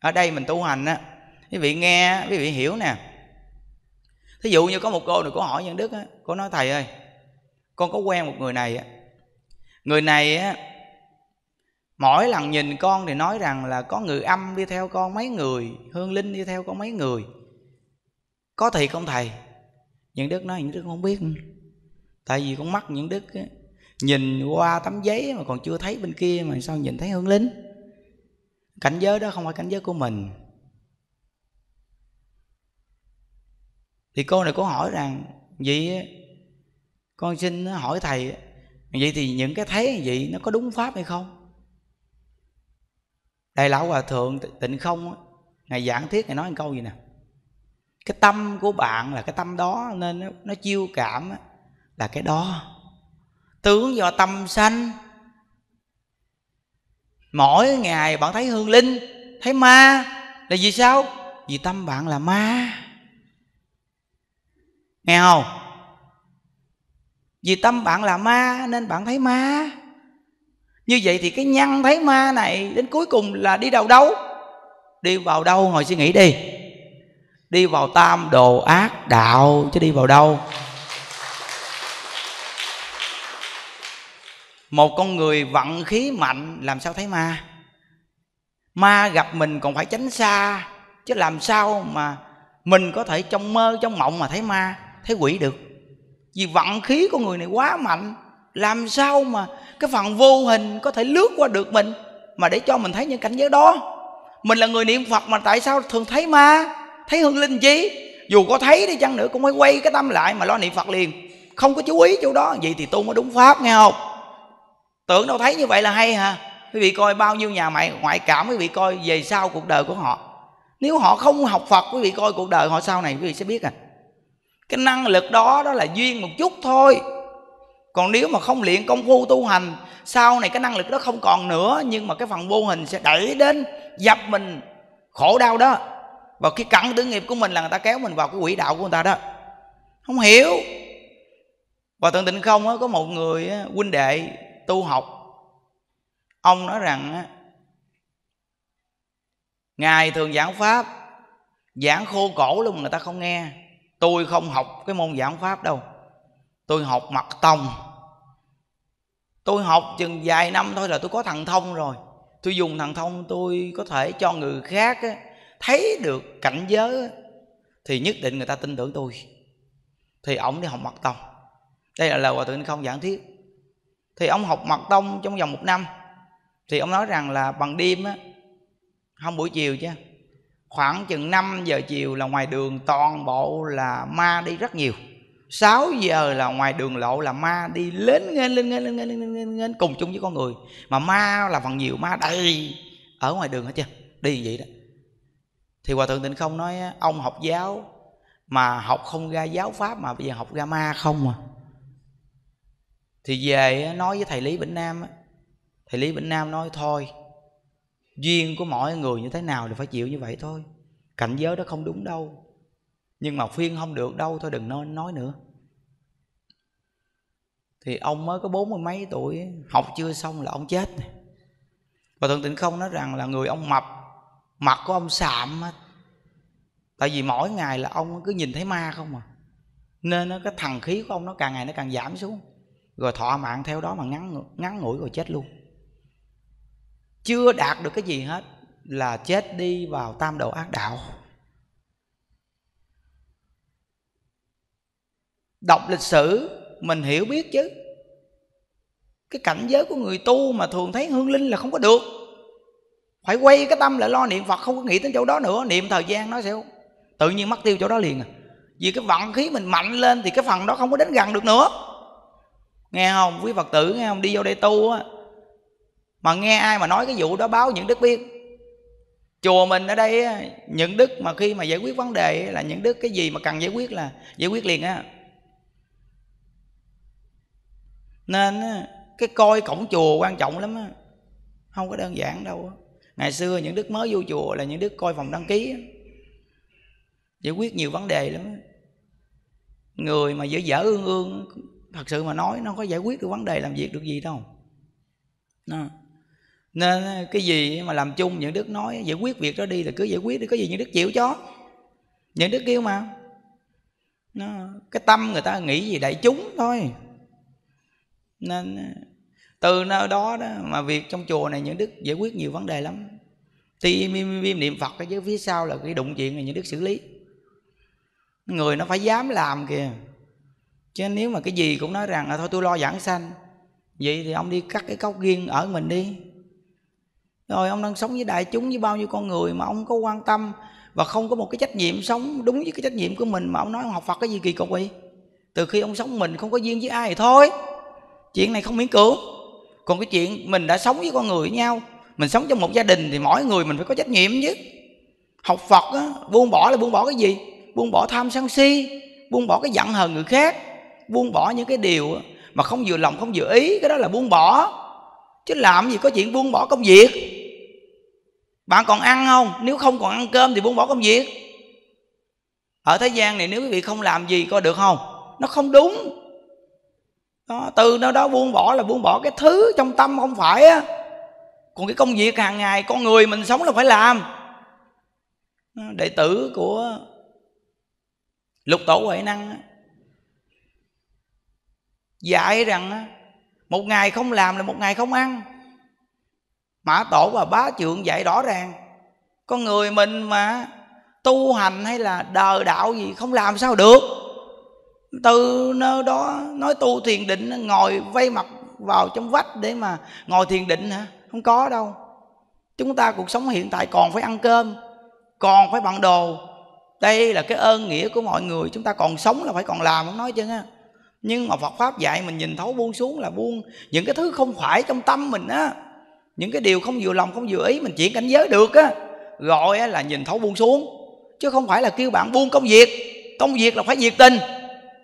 ở đây mình tu hành á quý vị nghe quý vị hiểu nè thí dụ như có một cô này cô hỏi nhân đức á cô nói thầy ơi con có quen một người này á người này á mỗi lần nhìn con thì nói rằng là có người âm đi theo con mấy người hương linh đi theo con mấy người có thiệt không thầy nhân đức nói nhân đức không biết tại vì con mắt nhân đức á, nhìn qua tấm giấy mà còn chưa thấy bên kia mà sao nhìn thấy hương linh cảnh giới đó không phải cảnh giới của mình thì cô này có hỏi rằng vậy con xin hỏi thầy vậy thì những cái thấy như vậy nó có đúng pháp hay không đại lão hòa thượng tịnh không ngài giảng thiết ngài nói một câu gì nè cái tâm của bạn là cái tâm đó nên nó, nó chiêu cảm là cái đó tướng do tâm sanh mỗi ngày bạn thấy hương linh thấy ma là vì sao vì tâm bạn là ma nghe không vì tâm bạn là ma nên bạn thấy ma như vậy thì cái nhân thấy ma này đến cuối cùng là đi đầu đâu đi vào đâu ngồi suy nghĩ đi đi vào tam đồ ác đạo chứ đi vào đâu một con người vận khí mạnh làm sao thấy ma ma gặp mình còn phải tránh xa chứ làm sao mà mình có thể trong mơ trong mộng mà thấy ma thấy quỷ được vì vận khí của người này quá mạnh làm sao mà cái phần vô hình có thể lướt qua được mình mà để cho mình thấy những cảnh giới đó mình là người niệm phật mà tại sao thường thấy ma thấy hương linh chi dù có thấy đi chăng nữa cũng phải quay cái tâm lại mà lo niệm phật liền không có chú ý chỗ đó vậy thì tu mới đúng pháp nghe không tưởng đâu thấy như vậy là hay hả quý vị coi bao nhiêu nhà mày ngoại cảm quý vị coi về sau cuộc đời của họ nếu họ không học phật quý vị coi cuộc đời họ sau này quý vị sẽ biết à cái năng lực đó đó là duyên một chút thôi còn nếu mà không luyện công phu tu hành sau này cái năng lực đó không còn nữa nhưng mà cái phần vô hình sẽ đẩy đến dập mình khổ đau đó và cái cặn tử nghiệp của mình là người ta kéo mình vào cái quỹ đạo của người ta đó không hiểu và tận tịnh không có một người huynh đệ tu học ông nói rằng ngài thường giảng pháp giảng khô cổ luôn người ta không nghe tôi không học cái môn giảng pháp đâu tôi học mật tông tôi học chừng vài năm thôi là tôi có thần thông rồi tôi dùng thần thông tôi có thể cho người khác thấy được cảnh giới thì nhất định người ta tin tưởng tôi thì ổng đi học mật tông đây là lời hòa thượng không giảng thuyết thì ông học mật tông trong vòng một năm thì ông nói rằng là bằng đêm á không buổi chiều chứ khoảng chừng 5 giờ chiều là ngoài đường toàn bộ là ma đi rất nhiều 6 giờ là ngoài đường lộ là ma đi lên lên lên lên lên lên lên nghênh, cùng chung với con người mà ma là phần nhiều ma đầy ở ngoài đường hết chưa đi vậy đó thì hòa thượng tịnh không nói ông học giáo mà học không ra giáo pháp mà bây giờ học ra ma không à thì về nói với thầy lý Vĩnh nam thầy lý Vĩnh nam nói thôi duyên của mọi người như thế nào thì phải chịu như vậy thôi cảnh giới đó không đúng đâu nhưng mà khuyên không được đâu thôi đừng nên nói nữa thì ông mới có bốn mươi mấy tuổi học chưa xong là ông chết và thượng tịnh không nói rằng là người ông mập mặt của ông sạm tại vì mỗi ngày là ông cứ nhìn thấy ma không à nên nó cái thằng khí của ông nó càng ngày nó càng giảm xuống rồi thọ mạng theo đó mà ngắn ngắn ngủi rồi chết luôn chưa đạt được cái gì hết là chết đi vào tam độ ác đạo đọc lịch sử mình hiểu biết chứ cái cảnh giới của người tu mà thường thấy hương linh là không có được phải quay cái tâm lại lo niệm phật không có nghĩ đến chỗ đó nữa niệm thời gian nó sẽ tự nhiên mất tiêu chỗ đó liền à vì cái vận khí mình mạnh lên thì cái phần đó không có đến gần được nữa nghe không quý phật tử nghe không đi vô đây tu á mà nghe ai mà nói cái vụ đó báo những đức biết chùa mình ở đây những đức mà khi mà giải quyết vấn đề là những đức cái gì mà cần giải quyết là giải quyết liền á nên cái coi cổng chùa quan trọng lắm á không có đơn giản đâu ngày xưa những đức mới vô chùa là những đức coi phòng đăng ký giải quyết nhiều vấn đề lắm người mà dễ dở ương ương thật sự mà nói nó có giải quyết được vấn đề làm việc được gì đâu nên ờ, cái gì mà làm chung những đức nói giải quyết việc đó đi là cứ giải quyết đi có gì những đức chịu cho những đức kêu mà cái tâm người ta nghĩ gì đại chúng thôi nên ờ, từ nơi đó đó mà việc trong chùa này những đức giải quyết nhiều vấn đề lắm thì niệm phật cái phía sau là cái đụng chuyện này những đức xử lý người nó phải dám làm kìa chứ nếu mà cái gì cũng nói rằng là thôi tôi lo giảng sanh vậy thì ông đi cắt cái cốc riêng ở mình đi rồi ông đang sống với đại chúng với bao nhiêu con người mà ông có quan tâm và không có một cái trách nhiệm sống đúng với cái trách nhiệm của mình mà ông nói ông học Phật cái gì kỳ cục vậy từ khi ông sống mình không có duyên với ai thì thôi chuyện này không miễn cưỡng còn cái chuyện mình đã sống với con người với nhau mình sống trong một gia đình thì mỗi người mình phải có trách nhiệm chứ học Phật á, buông bỏ là buông bỏ cái gì buông bỏ tham sân si buông bỏ cái giận hờn người khác buông bỏ những cái điều mà không vừa lòng không vừa ý cái đó là buông bỏ chứ làm gì có chuyện buông bỏ công việc bạn còn ăn không nếu không còn ăn cơm thì buông bỏ công việc ở thế gian này nếu quý vị không làm gì coi được không nó không đúng đó, từ đó đó buông bỏ là buông bỏ cái thứ trong tâm không phải á còn cái công việc hàng ngày con người mình sống là phải làm đệ tử của lục tổ huệ năng dạy rằng một ngày không làm là một ngày không ăn mã tổ và bá trượng dạy rõ ràng con người mình mà tu hành hay là đờ đạo gì không làm sao được từ nơi đó nói tu thiền định ngồi vây mặt vào trong vách để mà ngồi thiền định hả không có đâu chúng ta cuộc sống hiện tại còn phải ăn cơm còn phải bằng đồ đây là cái ơn nghĩa của mọi người chúng ta còn sống là phải còn làm không nói chứ ha nhưng mà Phật pháp dạy mình nhìn thấu buông xuống là buông những cái thứ không phải trong tâm mình á những cái điều không vừa lòng không vừa ý mình chuyển cảnh giới được á gọi là nhìn thấu buông xuống chứ không phải là kêu bạn buông công việc công việc là phải nhiệt tình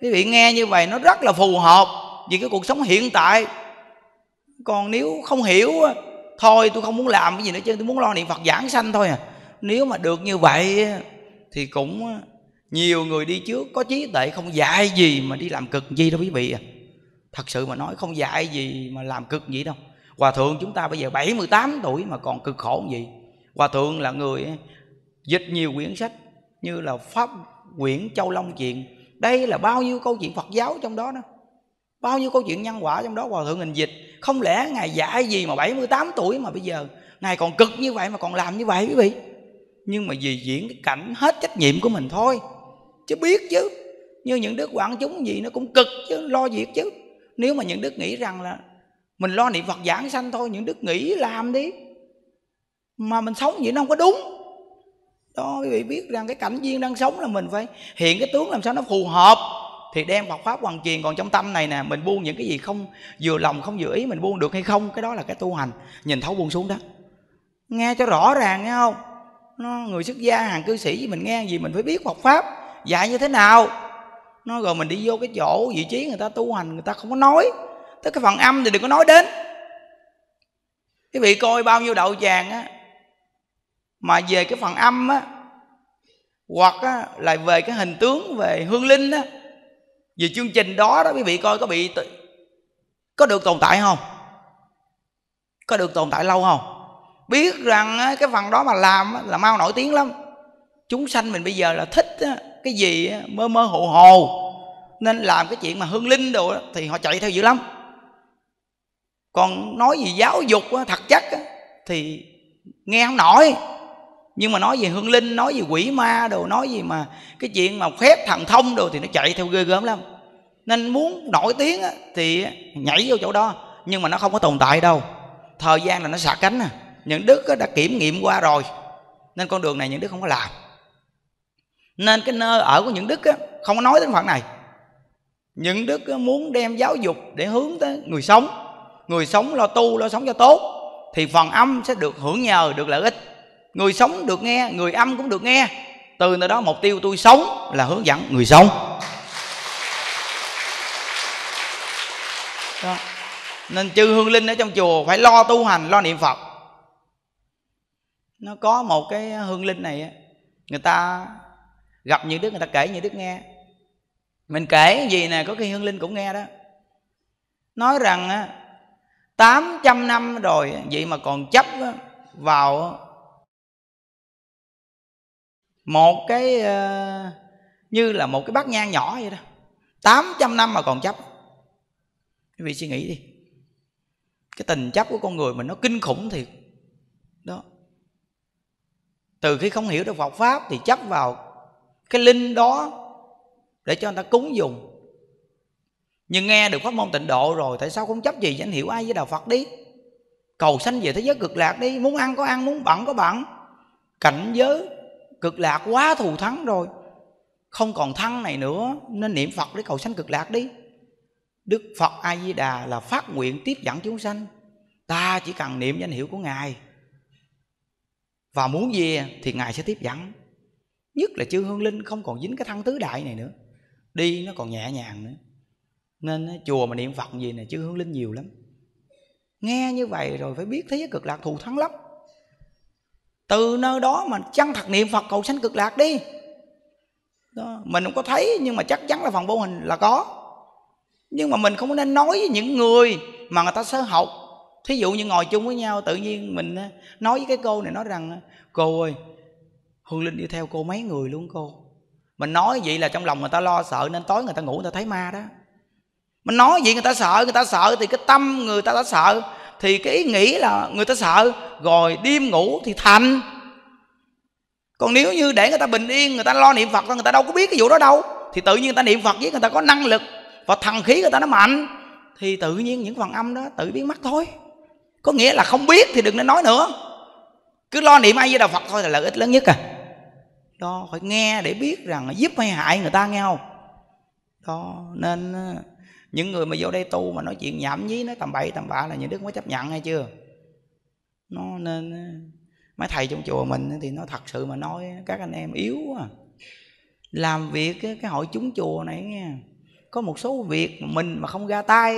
quý vị nghe như vậy nó rất là phù hợp vì cái cuộc sống hiện tại còn nếu không hiểu thôi tôi không muốn làm cái gì nữa chứ tôi muốn lo niệm phật giảng sanh thôi à nếu mà được như vậy thì cũng nhiều người đi trước có trí tuệ không dạy gì mà đi làm cực gì đâu quý vị à thật sự mà nói không dạy gì mà làm cực gì đâu hòa thượng chúng ta bây giờ 78 tuổi mà còn cực khổ gì hòa thượng là người à, dịch nhiều quyển sách như là pháp quyển châu long chuyện đây là bao nhiêu câu chuyện phật giáo trong đó đó bao nhiêu câu chuyện nhân quả trong đó hòa thượng hình dịch không lẽ ngài dạy gì mà 78 tuổi mà bây giờ ngài còn cực như vậy mà còn làm như vậy quý vị nhưng mà vì diễn cái cảnh hết trách nhiệm của mình thôi chứ biết chứ như những đức quảng chúng gì nó cũng cực chứ lo việc chứ nếu mà những đức nghĩ rằng là mình lo niệm phật giảng sanh thôi những đức nghĩ làm đi mà mình sống vậy nó không có đúng đó quý vị biết rằng cái cảnh duyên đang sống là mình phải hiện cái tướng làm sao nó phù hợp thì đem Phật pháp hoàn truyền còn trong tâm này nè mình buông những cái gì không vừa lòng không vừa ý mình buông được hay không cái đó là cái tu hành nhìn thấu buông xuống đó nghe cho rõ ràng nghe không nó người xuất gia hàng cư sĩ mình nghe gì mình phải biết Phật pháp dạy như thế nào nó rồi mình đi vô cái chỗ vị trí người ta tu hành người ta không có nói tới cái phần âm thì đừng có nói đến cái vị coi bao nhiêu đậu tràng á mà về cái phần âm á hoặc á, là về cái hình tướng về hương linh á về chương trình đó đó quý vị coi có bị có được tồn tại không có được tồn tại lâu không biết rằng cái phần đó mà làm là mau nổi tiếng lắm chúng sanh mình bây giờ là thích cái gì mơ mơ hồ hồ nên làm cái chuyện mà hương linh đồ thì họ chạy theo dữ lắm còn nói gì giáo dục thật chất thì nghe không nổi nhưng mà nói về hương linh nói về quỷ ma đồ nói gì mà cái chuyện mà khép thần thông đồ thì nó chạy theo ghê gớm lắm nên muốn nổi tiếng thì nhảy vô chỗ đó nhưng mà nó không có tồn tại đâu thời gian là nó xả cánh à những đức đã kiểm nghiệm qua rồi nên con đường này những đức không có làm nên cái nơi ở của những đức á, không có nói đến phần này những đức á, muốn đem giáo dục để hướng tới người sống người sống lo tu lo sống cho tốt thì phần âm sẽ được hưởng nhờ được lợi ích người sống được nghe người âm cũng được nghe từ nơi đó mục tiêu tôi sống là hướng dẫn người sống đó. nên chư hương linh ở trong chùa phải lo tu hành lo niệm phật nó có một cái hương linh này người ta gặp những đức người ta kể những đức nghe mình kể gì nè có khi hương linh cũng nghe đó nói rằng á 800 năm rồi vậy mà còn chấp vào một cái ờ, như là một cái bát nhang nhỏ vậy đó 800 năm mà còn chấp quý vị suy nghĩ đi cái tình chấp của con người mình nó kinh khủng thiệt đó từ khi không hiểu được Phật pháp thì chấp vào cái linh đó để cho người ta cúng dùng nhưng nghe được pháp môn tịnh độ rồi tại sao không chấp gì danh hiệu ai với đạo phật đi cầu sanh về thế giới cực lạc đi muốn ăn có ăn muốn bận có bận cảnh giới cực lạc quá thù thắng rồi không còn thân này nữa nên niệm phật để cầu sanh cực lạc đi đức phật a di đà là phát nguyện tiếp dẫn chúng sanh ta chỉ cần niệm danh hiệu của ngài và muốn gì thì ngài sẽ tiếp dẫn nhất là chư hương linh không còn dính cái thân tứ đại này nữa đi nó còn nhẹ nhàng nữa nên chùa mà niệm phật gì nè chư hương linh nhiều lắm nghe như vậy rồi phải biết thế giới cực lạc thù thắng lắm từ nơi đó mà chân thật niệm phật cầu sanh cực lạc đi đó. mình không có thấy nhưng mà chắc chắn là phần vô hình là có nhưng mà mình không nên nói với những người mà người ta sơ học thí dụ như ngồi chung với nhau tự nhiên mình nói với cái cô này nói rằng cô ơi hương linh đi theo cô mấy người luôn cô mình nói vậy là trong lòng người ta lo sợ nên tối người ta ngủ người ta thấy ma đó mình nói vậy người ta sợ người ta sợ thì cái tâm người ta đã sợ thì cái ý nghĩ là người ta sợ rồi đêm ngủ thì thành còn nếu như để người ta bình yên người ta lo niệm phật người ta đâu có biết cái vụ đó đâu thì tự nhiên người ta niệm phật với người ta có năng lực và thần khí người ta nó mạnh thì tự nhiên những phần âm đó tự biến mất thôi có nghĩa là không biết thì đừng nên nói nữa cứ lo niệm ai với đạo phật thôi là lợi ích lớn nhất à đó phải nghe để biết rằng giúp hay hại người ta nghe không đó nên ờ, những người mà vô đây tu mà nói chuyện nhảm nhí nói tầm bậy tầm bạ là những đức mới chấp nhận hay chưa nó nên ờ, mấy thầy trong chùa mình thì nó thật sự mà nói các anh em yếu quá à. làm việc cái hội chúng chùa này nghe có một số việc mình mà không ra tay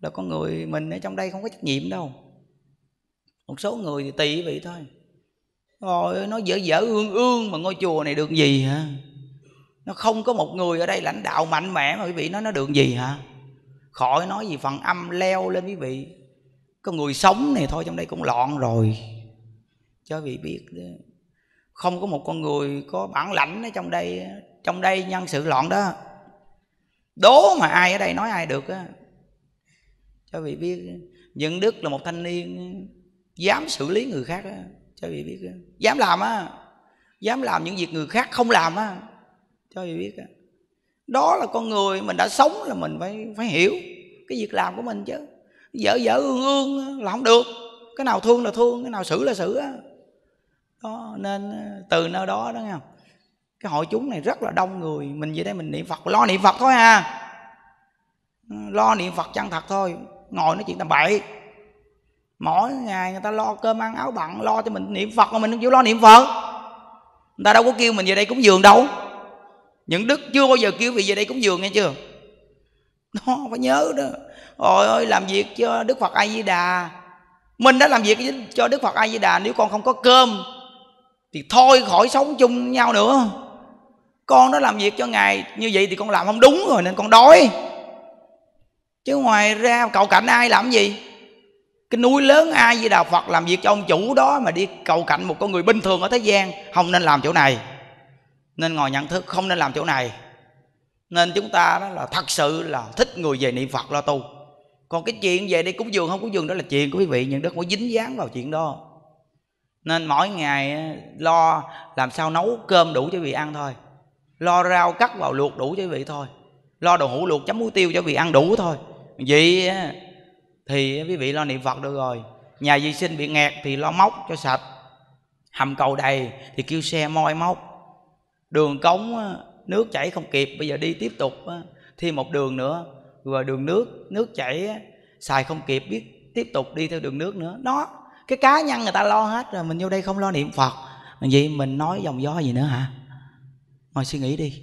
là con người mình ở trong đây không có trách nhiệm đâu một số người thì tùy vậy thôi rồi nó dở dở ương ương mà ngôi chùa này được gì hả nó không có một người ở đây lãnh đạo mạnh mẽ mà quý vị nói nó được gì hả khỏi nói gì phần âm leo lên quý vị có người sống này thôi trong đây cũng loạn rồi cho vị biết đó. không có một con người có bản lãnh ở trong đây trong đây nhân sự loạn đó đố mà ai ở đây nói ai được á cho vị biết nhân đức là một thanh niên dám xử lý người khác á cho vị biết dám làm á dám làm những việc người khác không làm á cho vị biết á đó là con người mình đã sống là mình phải phải hiểu cái việc làm của mình chứ dở dở ương ương là không được cái nào thương là thương cái nào xử là xử á đó nên ờ, từ nơi đó đó nghe cái hội chúng này rất là đông người mình về đây mình niệm phật lo niệm phật thôi ha à. lo niệm phật chân thật thôi ngồi nói chuyện tầm bậy mỗi ngày người ta lo cơm ăn áo bận lo cho mình niệm phật mà mình không chịu lo niệm phật người ta đâu có kêu mình về đây cũng dường đâu những đức chưa bao giờ kêu vì về đây cũng dường nghe chưa nó phải nhớ đó ôi ơi làm việc cho đức phật a di đà mình đã làm việc cho đức phật a di đà nếu con không có cơm thì thôi khỏi sống chung nhau nữa con đã làm việc cho ngài như vậy thì con làm không đúng rồi nên con đói chứ ngoài ra cậu cảnh ai làm gì cái núi lớn ai với đạo phật làm việc cho ông chủ đó mà đi cầu cạnh một con người bình thường ở thế gian không nên làm chỗ này nên ngồi nhận thức không nên làm chỗ này nên chúng ta đó là thật sự là thích người về niệm phật lo tu còn cái chuyện về đi cúng dường không cúng dường đó là chuyện của quý vị nhưng đức không có dính dáng vào chuyện đó nên mỗi ngày lo làm sao nấu cơm đủ cho vị ăn thôi lo rau cắt vào luộc đủ cho vị thôi lo đồ hũ luộc chấm muối tiêu cho vị ăn đủ thôi vậy thì quý vị lo niệm phật được rồi nhà vệ sinh bị nghẹt thì lo móc cho sạch hầm cầu đầy thì kêu xe moi móc đường cống nước chảy không kịp bây giờ đi tiếp tục thêm một đường nữa rồi đường nước nước chảy xài không kịp biết tiếp tục đi theo đường nước nữa đó cái cá nhân người ta lo hết rồi mình vô đây không lo niệm phật vậy mình nói dòng gió gì nữa hả ngồi suy nghĩ đi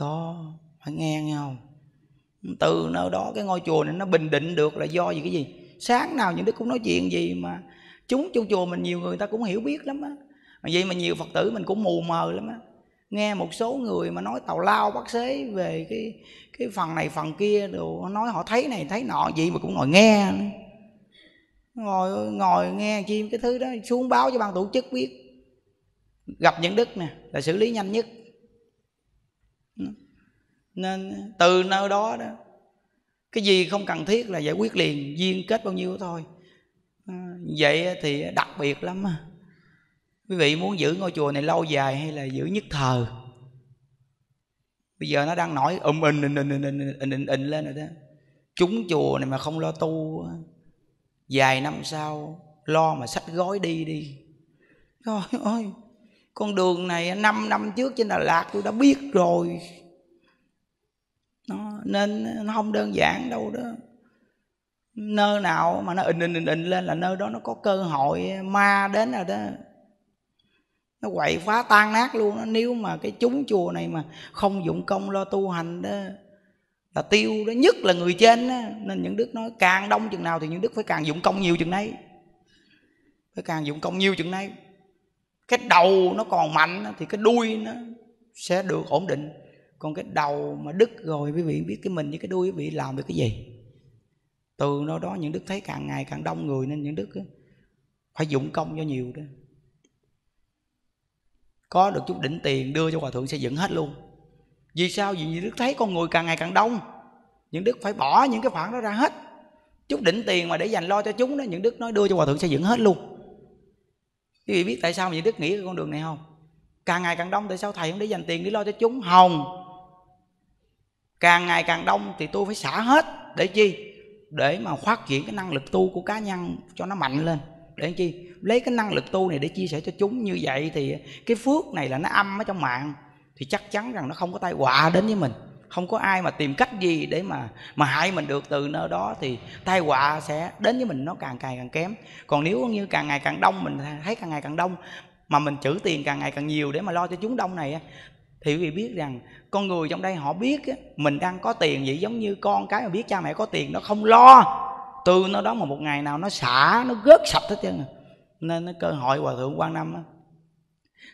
đó phải nghe nghe không từ nơi đó cái ngôi chùa này nó bình định được là do gì cái gì sáng nào những đức cũng nói chuyện gì mà chúng trong chùa mình nhiều người ta cũng hiểu biết lắm á vậy mà nhiều phật tử mình cũng mù mờ lắm á nghe một số người mà nói tàu lao bác xế về cái cái phần này phần kia đồ nói họ thấy này thấy nọ gì mà cũng ngồi nghe ngồi ngồi nghe chim cái thứ đó xuống báo cho ban tổ chức biết gặp những đức nè là xử lý nhanh nhất nên từ nơi đó đó cái gì không cần thiết là giải quyết liền duyên kết bao nhiêu thôi à, vậy thì đặc biệt lắm à. quý vị muốn giữ ngôi chùa này lâu dài hay là giữ nhất thờ bây giờ nó đang nổi ùm um, in in in in in in in lên rồi đó chúng chùa này mà không lo tu vài năm sau lo mà sách gói đi đi trời ơi con đường này năm năm trước trên Đà Lạt tôi đã biết rồi nó, nên nó không đơn giản đâu đó nơi nào mà nó in in in in lên là nơi đó nó có cơ hội ma đến rồi đó nó quậy phá tan nát luôn đó. nếu mà cái chúng chùa này mà không dụng công lo tu hành đó là tiêu đó nhất là người trên đó. nên những đức nói càng đông chừng nào thì những đức phải càng dụng công nhiều chừng nấy phải càng dụng công nhiều chừng nấy cái đầu nó còn mạnh thì cái đuôi nó sẽ được ổn định còn cái đầu mà đứt rồi quý vị biết cái mình với cái đuôi quý vị làm được cái gì từ nó đó những đức thấy càng ngày càng đông người nên những đức phải dụng công cho nhiều đó có được chút đỉnh tiền đưa cho hòa thượng xây dựng hết luôn vì sao vì những đức thấy con người càng ngày càng đông những đức phải bỏ những cái khoản đó ra hết chút đỉnh tiền mà để dành lo cho chúng đó những đức nói đưa cho hòa thượng xây dựng hết luôn quý vị biết tại sao mà những đức nghĩ cái con đường này không càng ngày càng đông tại sao thầy không để dành tiền để lo cho chúng hồng càng ngày càng đông thì tôi phải xả hết để chi để mà phát triển cái năng lực tu của cá nhân cho nó mạnh lên để chi lấy cái năng lực tu này để chia sẻ cho chúng như vậy thì cái phước này là nó âm ở trong mạng thì chắc chắn rằng nó không có tai họa đến với mình không có ai mà tìm cách gì để mà mà hại mình được từ nơi đó thì tai họa sẽ đến với mình nó càng ngày càng kém còn nếu như càng ngày càng đông mình thấy càng ngày càng đông mà mình chữ tiền càng ngày càng nhiều để mà lo cho chúng đông này thì quý vị biết rằng con người trong đây họ biết mình đang có tiền vậy giống như con cái mà biết cha mẹ có tiền nó không lo từ nó đó mà một ngày nào nó xả nó gớt sạch hết trơn à. nên nó cơ hội hòa thượng quan năm đó.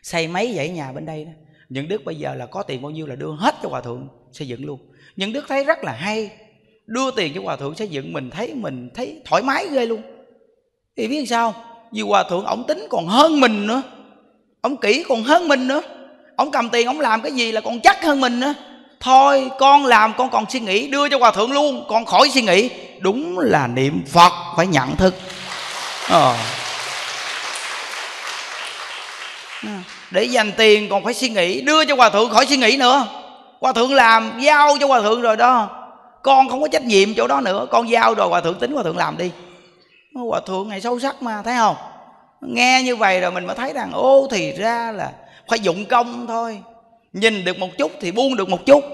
xây mấy dãy nhà bên đây đó những đức bây giờ là có tiền bao nhiêu là đưa hết cho hòa thượng xây dựng luôn những đức thấy rất là hay đưa tiền cho hòa thượng xây dựng mình thấy mình thấy thoải mái ghê luôn thì biết sao vì hòa thượng ổng tính còn hơn mình nữa ổng kỹ còn hơn mình nữa ông cầm tiền ông làm cái gì là còn chắc hơn mình nữa thôi con làm con còn suy nghĩ đưa cho hòa thượng luôn con khỏi suy nghĩ đúng là niệm phật phải nhận thức ờ. để dành tiền còn phải suy nghĩ đưa cho hòa thượng khỏi suy nghĩ nữa hòa thượng làm giao cho hòa thượng rồi đó con không có trách nhiệm chỗ đó nữa con giao rồi hòa thượng tính hòa thượng làm đi hòa thượng này sâu sắc mà thấy không nghe như vậy rồi mình mới thấy rằng ô thì ra là phải dụng công thôi nhìn được một chút thì buông được một chút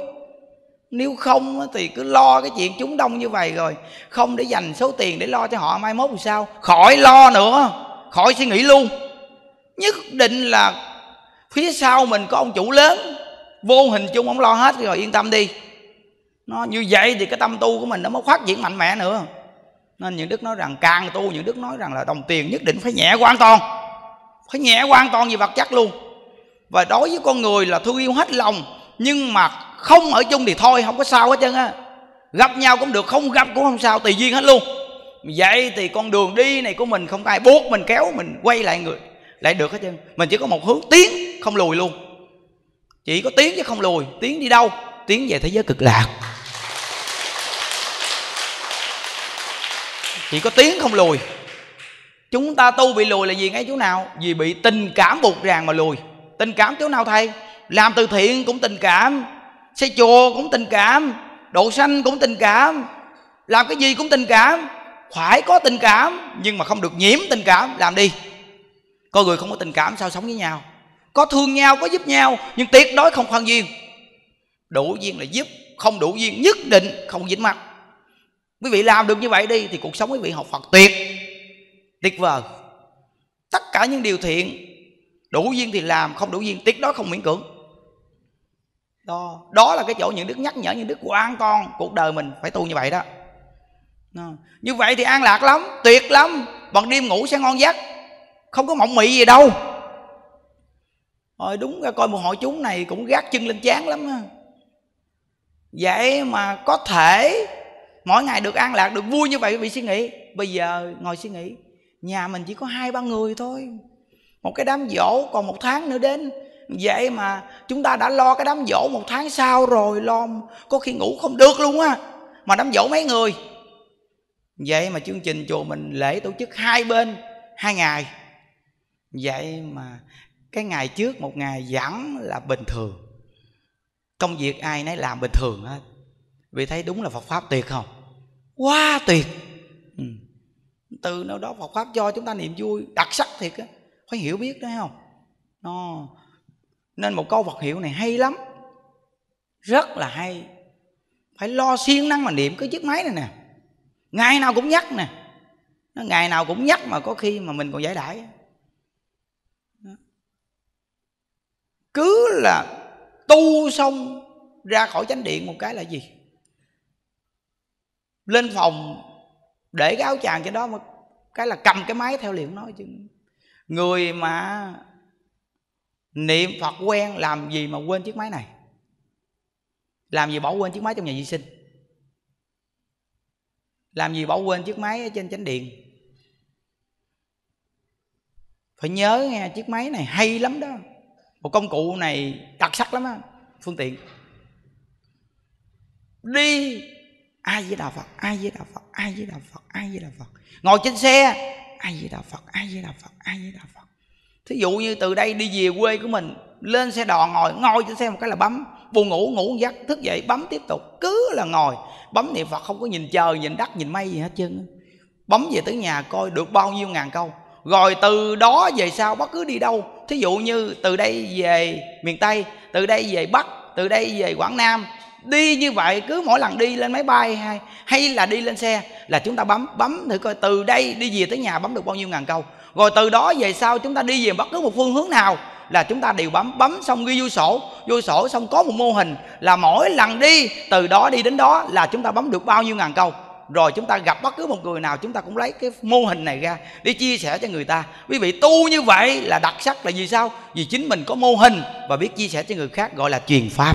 nếu không thì cứ lo cái chuyện chúng đông như vậy rồi không để dành số tiền để lo cho họ mai mốt thì sao khỏi lo nữa khỏi suy nghĩ luôn nhất định là phía sau mình có ông chủ lớn vô hình chung ông lo hết rồi yên tâm đi nó như vậy thì cái tâm tu của mình nó mới phát triển mạnh mẽ nữa nên những đức nói rằng càng tu những đức nói rằng là đồng tiền nhất định phải nhẹ hoàn toàn phải nhẹ hoàn toàn về vật chất luôn và đối với con người là thương yêu hết lòng nhưng mà không ở chung thì thôi không có sao hết trơn á gặp nhau cũng được không gặp cũng không sao tùy duyên hết luôn vậy thì con đường đi này của mình không ai buộc mình kéo mình quay lại người lại được hết trơn mình chỉ có một hướng tiến không lùi luôn chỉ có tiến chứ không lùi tiến đi đâu tiến về thế giới cực lạc chỉ có tiến không lùi chúng ta tu bị lùi là vì ngay chỗ nào vì bị tình cảm buộc ràng mà lùi tình cảm chỗ nào thầy làm từ thiện cũng tình cảm xây chùa cũng tình cảm độ sanh cũng tình cảm làm cái gì cũng tình cảm phải có tình cảm nhưng mà không được nhiễm tình cảm làm đi có người không có tình cảm sao sống với nhau có thương nhau có giúp nhau nhưng tuyệt đối không khoan duyên đủ duyên là giúp không đủ duyên nhất định không dính mắt quý vị làm được như vậy đi thì cuộc sống quý vị học phật tuyệt tuyệt vời tất cả những điều thiện đủ duyên thì làm không đủ duyên tiếc đó không miễn cưỡng đó đó là cái chỗ những đức nhắc nhở những đức quan con cuộc đời mình phải tu như vậy đó đó. như vậy thì an lạc lắm tuyệt lắm bằng đêm ngủ sẽ ngon giấc không có mộng mị gì đâu rồi đúng ra coi một hội chúng này cũng gác chân lên chán lắm ha. vậy mà có thể mỗi ngày được an lạc được vui như vậy quý vị suy nghĩ bây giờ ngồi suy nghĩ nhà mình chỉ có hai ba người thôi một cái đám dỗ còn một tháng nữa đến vậy mà chúng ta đã lo cái đám dỗ một tháng sau rồi lo có khi ngủ không được luôn á mà đám dỗ mấy người vậy mà chương trình chùa mình lễ tổ chức hai bên hai ngày vậy mà cái ngày trước một ngày giảng là bình thường công việc ai nấy làm bình thường hết vì thấy đúng là phật pháp tuyệt không quá tuyệt ừ. từ nào đó phật pháp cho chúng ta niềm vui đặc sắc thiệt á phải hiểu biết đấy không nó nên một câu Phật hiệu này hay lắm rất là hay phải lo siêng năng mà niệm cái chiếc máy này nè ngày nào cũng nhắc nè nó ngày nào cũng nhắc mà có khi mà mình còn giải đãi cứ là tu xong ra khỏi chánh điện một cái là gì lên phòng để cái áo chàng cái đó một cái là cầm cái máy theo liệu nói chứ người mà niệm phật quen làm gì mà quên chiếc máy này làm gì bỏ quên chiếc máy trong nhà vệ sinh làm gì bỏ quên chiếc máy ở trên chánh điện phải nhớ nghe chiếc máy này hay lắm đó một công cụ này đặc sắc lắm á phương tiện đi ai với đạo phật ai với đạo phật ai với đạo phật ai với đạo phật ngồi trên xe ai với đạo phật ai với đạo phật ai với đạo phật thí dụ như từ đây đi về quê của mình lên xe đò ngồi ngồi trên xe một cái là bấm buồn ngủ ngủ giấc thức dậy bấm tiếp tục cứ là ngồi bấm niệm phật không có nhìn trời nhìn đất nhìn mây gì hết trơn bấm về tới nhà coi được bao nhiêu ngàn câu rồi từ đó về sau bất cứ đi đâu thí dụ như từ đây về miền tây từ đây về bắc từ đây về quảng nam đi như vậy cứ mỗi lần đi lên máy bay hay hay là đi lên xe là chúng ta bấm bấm thử coi từ đây đi về tới nhà bấm được bao nhiêu ngàn câu rồi từ đó về sau chúng ta đi về bất cứ một phương hướng nào là chúng ta đều bấm bấm xong ghi vô sổ vô sổ xong có một mô hình là mỗi lần đi từ đó đi đến đó là chúng ta bấm được bao nhiêu ngàn câu rồi chúng ta gặp bất cứ một người nào chúng ta cũng lấy cái mô hình này ra để chia sẻ cho người ta quý vị tu như vậy là đặc sắc là vì sao vì chính mình có mô hình và biết chia sẻ cho người khác gọi là truyền pháp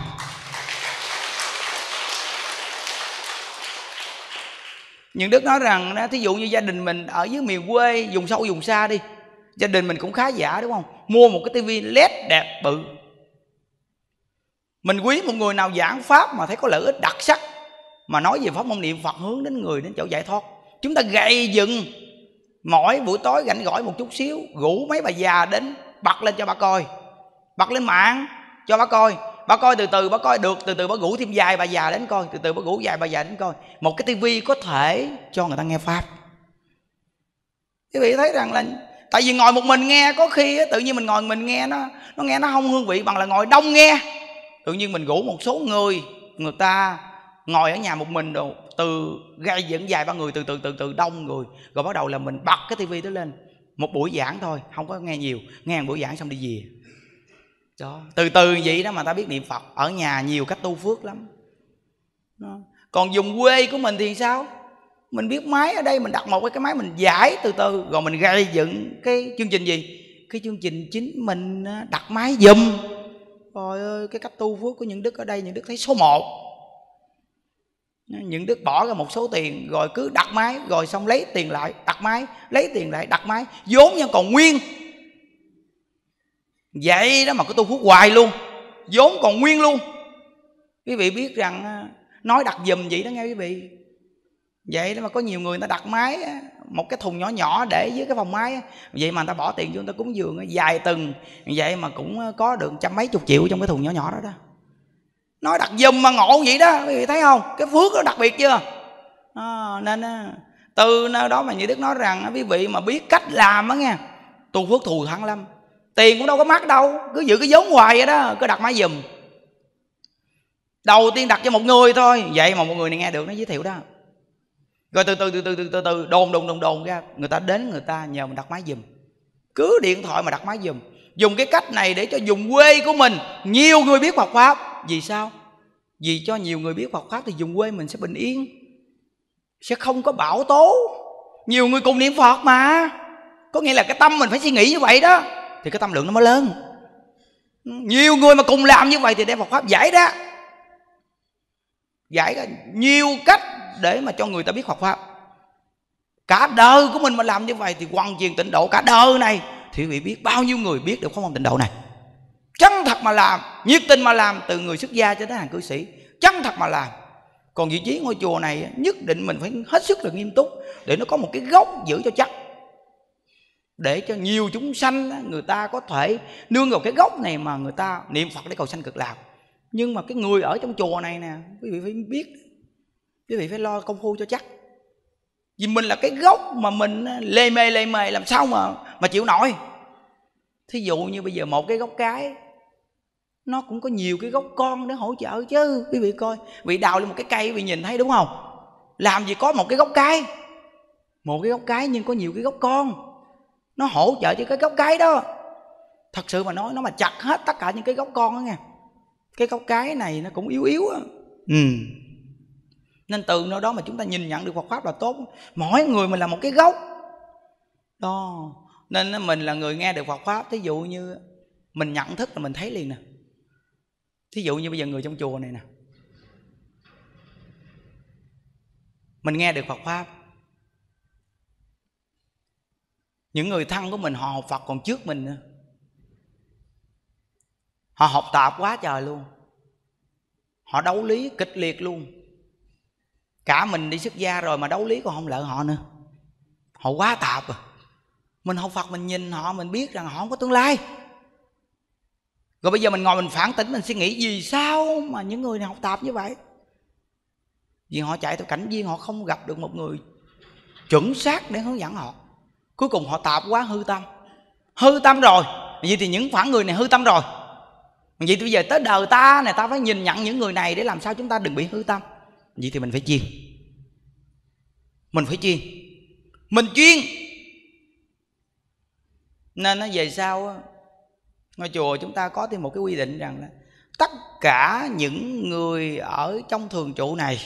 nhưng đức nói rằng đó, thí dụ như gia đình mình ở dưới miền quê vùng sâu vùng xa đi gia đình mình cũng khá giả đúng không mua một cái tivi led đẹp bự mình quý một người nào giảng pháp mà thấy có lợi ích đặc sắc mà nói về pháp môn niệm phật hướng đến người đến chỗ giải thoát chúng ta gây dựng mỗi buổi tối rảnh gỏi một chút xíu rủ mấy bà già đến bật lên cho bà coi bật lên mạng cho bà coi bà coi từ từ bà coi được từ từ bà ngủ thêm dài bà già đến coi từ từ bà ngủ dài bà già đến coi một cái tivi có thể cho người ta nghe pháp quý vị thấy rằng là tại vì ngồi một mình nghe có khi tự nhiên mình ngồi mình nghe nó nó nghe nó không hương vị bằng là ngồi đông nghe tự nhiên mình ngủ một số người người ta ngồi ở nhà một mình đồ từ gây dẫn dài ba người từ từ từ từ đông người rồi bắt đầu là mình bật cái tivi đó lên một buổi giảng thôi không có nghe nhiều nghe một buổi giảng xong đi về đó. từ từ vậy đó mà ta biết niệm phật ở nhà nhiều cách tu phước lắm đó. còn dùng quê của mình thì sao mình biết máy ở đây mình đặt một cái cái máy mình giải từ từ rồi mình gây dựng cái chương trình gì cái chương trình chính mình à, đặt máy dùm rồi ơi cái cách tu phước của những đức ở đây những đức thấy số 1 những đức bỏ ra một số tiền rồi cứ đặt máy rồi xong lấy tiền lại đặt máy lấy tiền lại đặt máy vốn nhưng còn nguyên vậy đó mà cứ tu phước hoài luôn vốn còn nguyên luôn quý vị biết rằng à, nói đặt dùm vậy đó nghe quý vị vậy đó mà có nhiều người, người ta đặt máy một cái thùng nhỏ nhỏ để dưới cái phòng máy vậy mà người ta bỏ tiền vô người ta cúng dường dài từng vậy mà cũng à, có được trăm mấy chục triệu trong cái thùng nhỏ nhỏ đó đó nói đặt dùm mà ngộ vậy đó quý vị thấy không cái phước nó đặc biệt chưa à, nên từ nơi đó mà như đức nói rằng quý vị mà biết cách làm á nghe tu phước thù thắng lắm tiền cũng đâu có mắc đâu cứ giữ cái vốn hoài vậy đó cứ đặt máy giùm đầu tiên đặt cho một người thôi vậy mà một người này nghe được nó giới thiệu đó rồi từ từ từ từ từ từ, từ đồn đồn đồn đồn ra người ta đến người ta nhờ mình đặt máy giùm cứ điện thoại mà đặt máy giùm dùng cái cách này để cho dùng quê của mình nhiều người biết Phật pháp vì sao vì cho nhiều người biết Phật pháp thì dùng quê mình sẽ bình yên sẽ không có bão tố nhiều người cùng niệm Phật mà có nghĩa là cái tâm mình phải suy nghĩ như vậy đó thì cái tâm lượng nó mới lớn nhiều người mà cùng làm như vậy thì đem Phật pháp giải ra giải ra nhiều cách để mà cho người ta biết Phật pháp cả đời của mình mà làm như vậy thì hoàn truyền tịnh độ cả đời này thì quý vị biết bao nhiêu người biết được không tịnh độ này chân thật mà làm nhiệt tình mà làm từ người xuất gia cho tới hàng cư sĩ chân thật mà làm còn vị trí ngôi chùa này nhất định mình phải hết sức là nghiêm túc để nó có một cái gốc giữ cho chắc để cho nhiều chúng sanh người ta có thể nương vào cái gốc này mà người ta niệm phật để cầu sanh cực lạc nhưng mà cái người ở trong chùa này nè quý vị phải biết quý vị phải lo công phu cho chắc vì mình là cái gốc mà mình lê mê lê mê làm sao mà mà chịu nổi thí dụ như bây giờ một cái gốc cái nó cũng có nhiều cái gốc con để hỗ trợ chứ quý vị coi vị đào lên một cái cây quý vị nhìn thấy đúng không làm gì có một cái gốc cái một cái gốc cái nhưng có nhiều cái gốc con nó hỗ trợ cho cái gốc cái đó thật sự mà nói nó mà chặt hết tất cả những cái gốc con đó nghe cái gốc cái này nó cũng yếu yếu á ừ nên từ nơi đó mà chúng ta nhìn nhận được Phật pháp là tốt mỗi người mình là một cái gốc đó nên mình là người nghe được Phật pháp thí dụ như mình nhận thức là mình thấy liền nè thí dụ như bây giờ người trong chùa này nè mình nghe được Phật pháp những người thân của mình họ học phật còn trước mình nữa họ học tập quá trời luôn họ đấu lý kịch liệt luôn cả mình đi xuất gia rồi mà đấu lý còn không lợi họ nữa họ quá tạp à mình học phật mình nhìn họ mình biết rằng họ không có tương lai rồi bây giờ mình ngồi mình phản tỉnh mình suy nghĩ vì sao mà những người này học tạp như vậy vì họ chạy theo cảnh viên họ không gặp được một người chuẩn xác để hướng dẫn họ cuối cùng họ tạp quá hư tâm hư tâm rồi vậy thì những phản người này hư tâm rồi vậy thì bây giờ tới đời ta này ta phải nhìn nhận những người này để làm sao chúng ta đừng bị hư tâm vậy thì mình phải chiên mình phải chiên mình chuyên nên nó về sau ngôi chùa chúng ta có thêm một cái quy định rằng là tất cả những người ở trong thường trụ này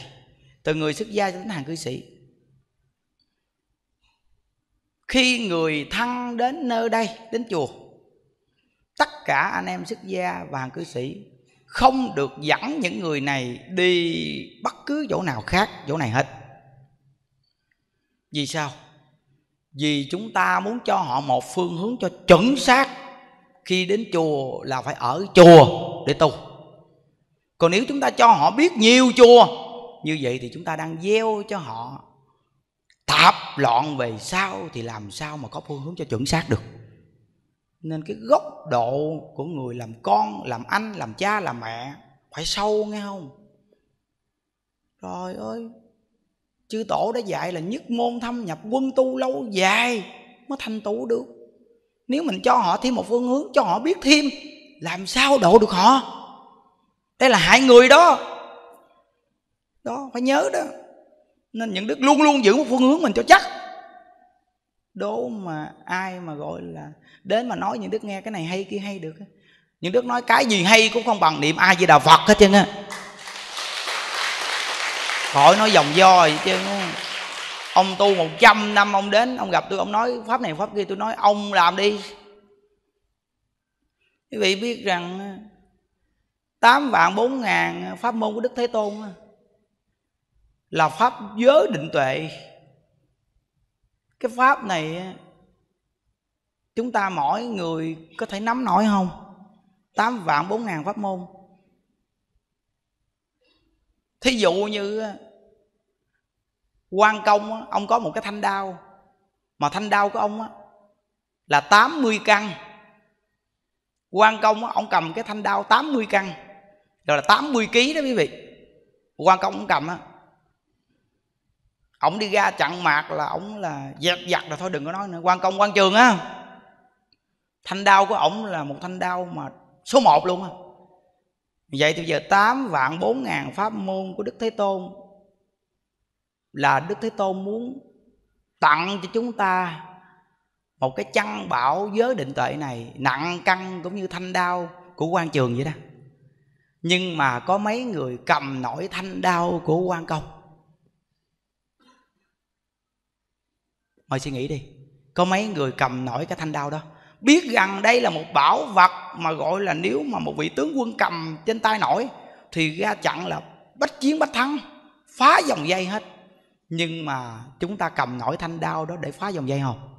từ người xuất gia đến hàng cư sĩ khi người thân đến nơi đây đến chùa tất cả anh em xuất gia và cư sĩ không được dẫn những người này đi bất cứ chỗ nào khác chỗ này hết vì sao vì chúng ta muốn cho họ một phương hướng cho chuẩn xác khi đến chùa là phải ở chùa để tu còn nếu chúng ta cho họ biết nhiều chùa như vậy thì chúng ta đang gieo cho họ tạp loạn về sau thì làm sao mà có phương hướng cho chuẩn xác được nên cái góc độ của người làm con làm anh làm cha làm mẹ phải sâu nghe không rồi ơi chư tổ đã dạy là nhất môn thâm nhập quân tu lâu dài mới thanh tựu được nếu mình cho họ thêm một phương hướng cho họ biết thêm làm sao độ được họ đây là hại người đó đó phải nhớ đó nên những đức luôn luôn giữ một phương hướng mình cho chắc đố mà ai mà gọi là đến mà nói những đức nghe cái này hay kia hay được những đức nói cái gì hay cũng không bằng niệm ai di đà phật hết trơn á khỏi nói dòng do vậy chứ ông tu 100 năm ông đến ông gặp tôi ông nói pháp này pháp kia tôi nói ông làm đi quý vị biết rằng tám vạn bốn ngàn pháp môn của đức thế tôn là pháp giới định tuệ cái pháp này chúng ta mỗi người có thể nắm nổi không tám vạn bốn ngàn pháp môn thí dụ như quan công ông có một cái thanh đao mà thanh đao của ông là 80 căn quan công ông cầm cái thanh đao 80 căn rồi là 80 kg đó quý vị quan công ông cầm ổng đi ra chặn mạc là ổng là dẹp giặt là thôi đừng có nói nữa quan công quan trường á thanh đao của ổng là một thanh đao mà số một luôn á vậy thì giờ tám vạn bốn ngàn pháp môn của Đức Thế Tôn là Đức Thế Tôn muốn tặng cho chúng ta một cái chăn bảo giới định tuệ này nặng căng cũng như thanh đao của quan trường vậy đó nhưng mà có mấy người cầm nổi thanh đao của quan công mời suy nghĩ đi có mấy người cầm nổi cái thanh đao đó biết rằng đây là một bảo vật mà gọi là nếu mà một vị tướng quân cầm trên tay nổi thì ra chặn là bách chiến bách thắng phá dòng dây hết nhưng mà chúng ta cầm nổi thanh đao đó để phá dòng dây không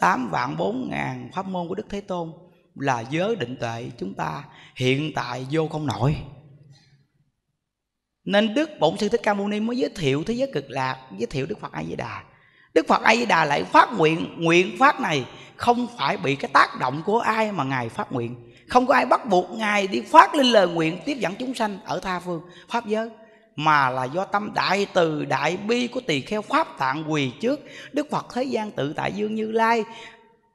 tám vạn bốn ngàn pháp môn của Đức Thế Tôn là giới định tệ chúng ta hiện tại vô không nổi nên đức bổn sư thích ca mâu ni mới giới thiệu thế giới cực lạc giới thiệu đức phật a di đà đức phật a di đà lại phát nguyện nguyện phát này không phải bị cái tác động của ai mà ngài phát nguyện không có ai bắt buộc ngài đi phát lên lời nguyện tiếp dẫn chúng sanh ở tha phương pháp giới mà là do tâm đại từ đại bi của tỳ kheo pháp tạng quỳ trước đức phật thế gian tự tại dương như lai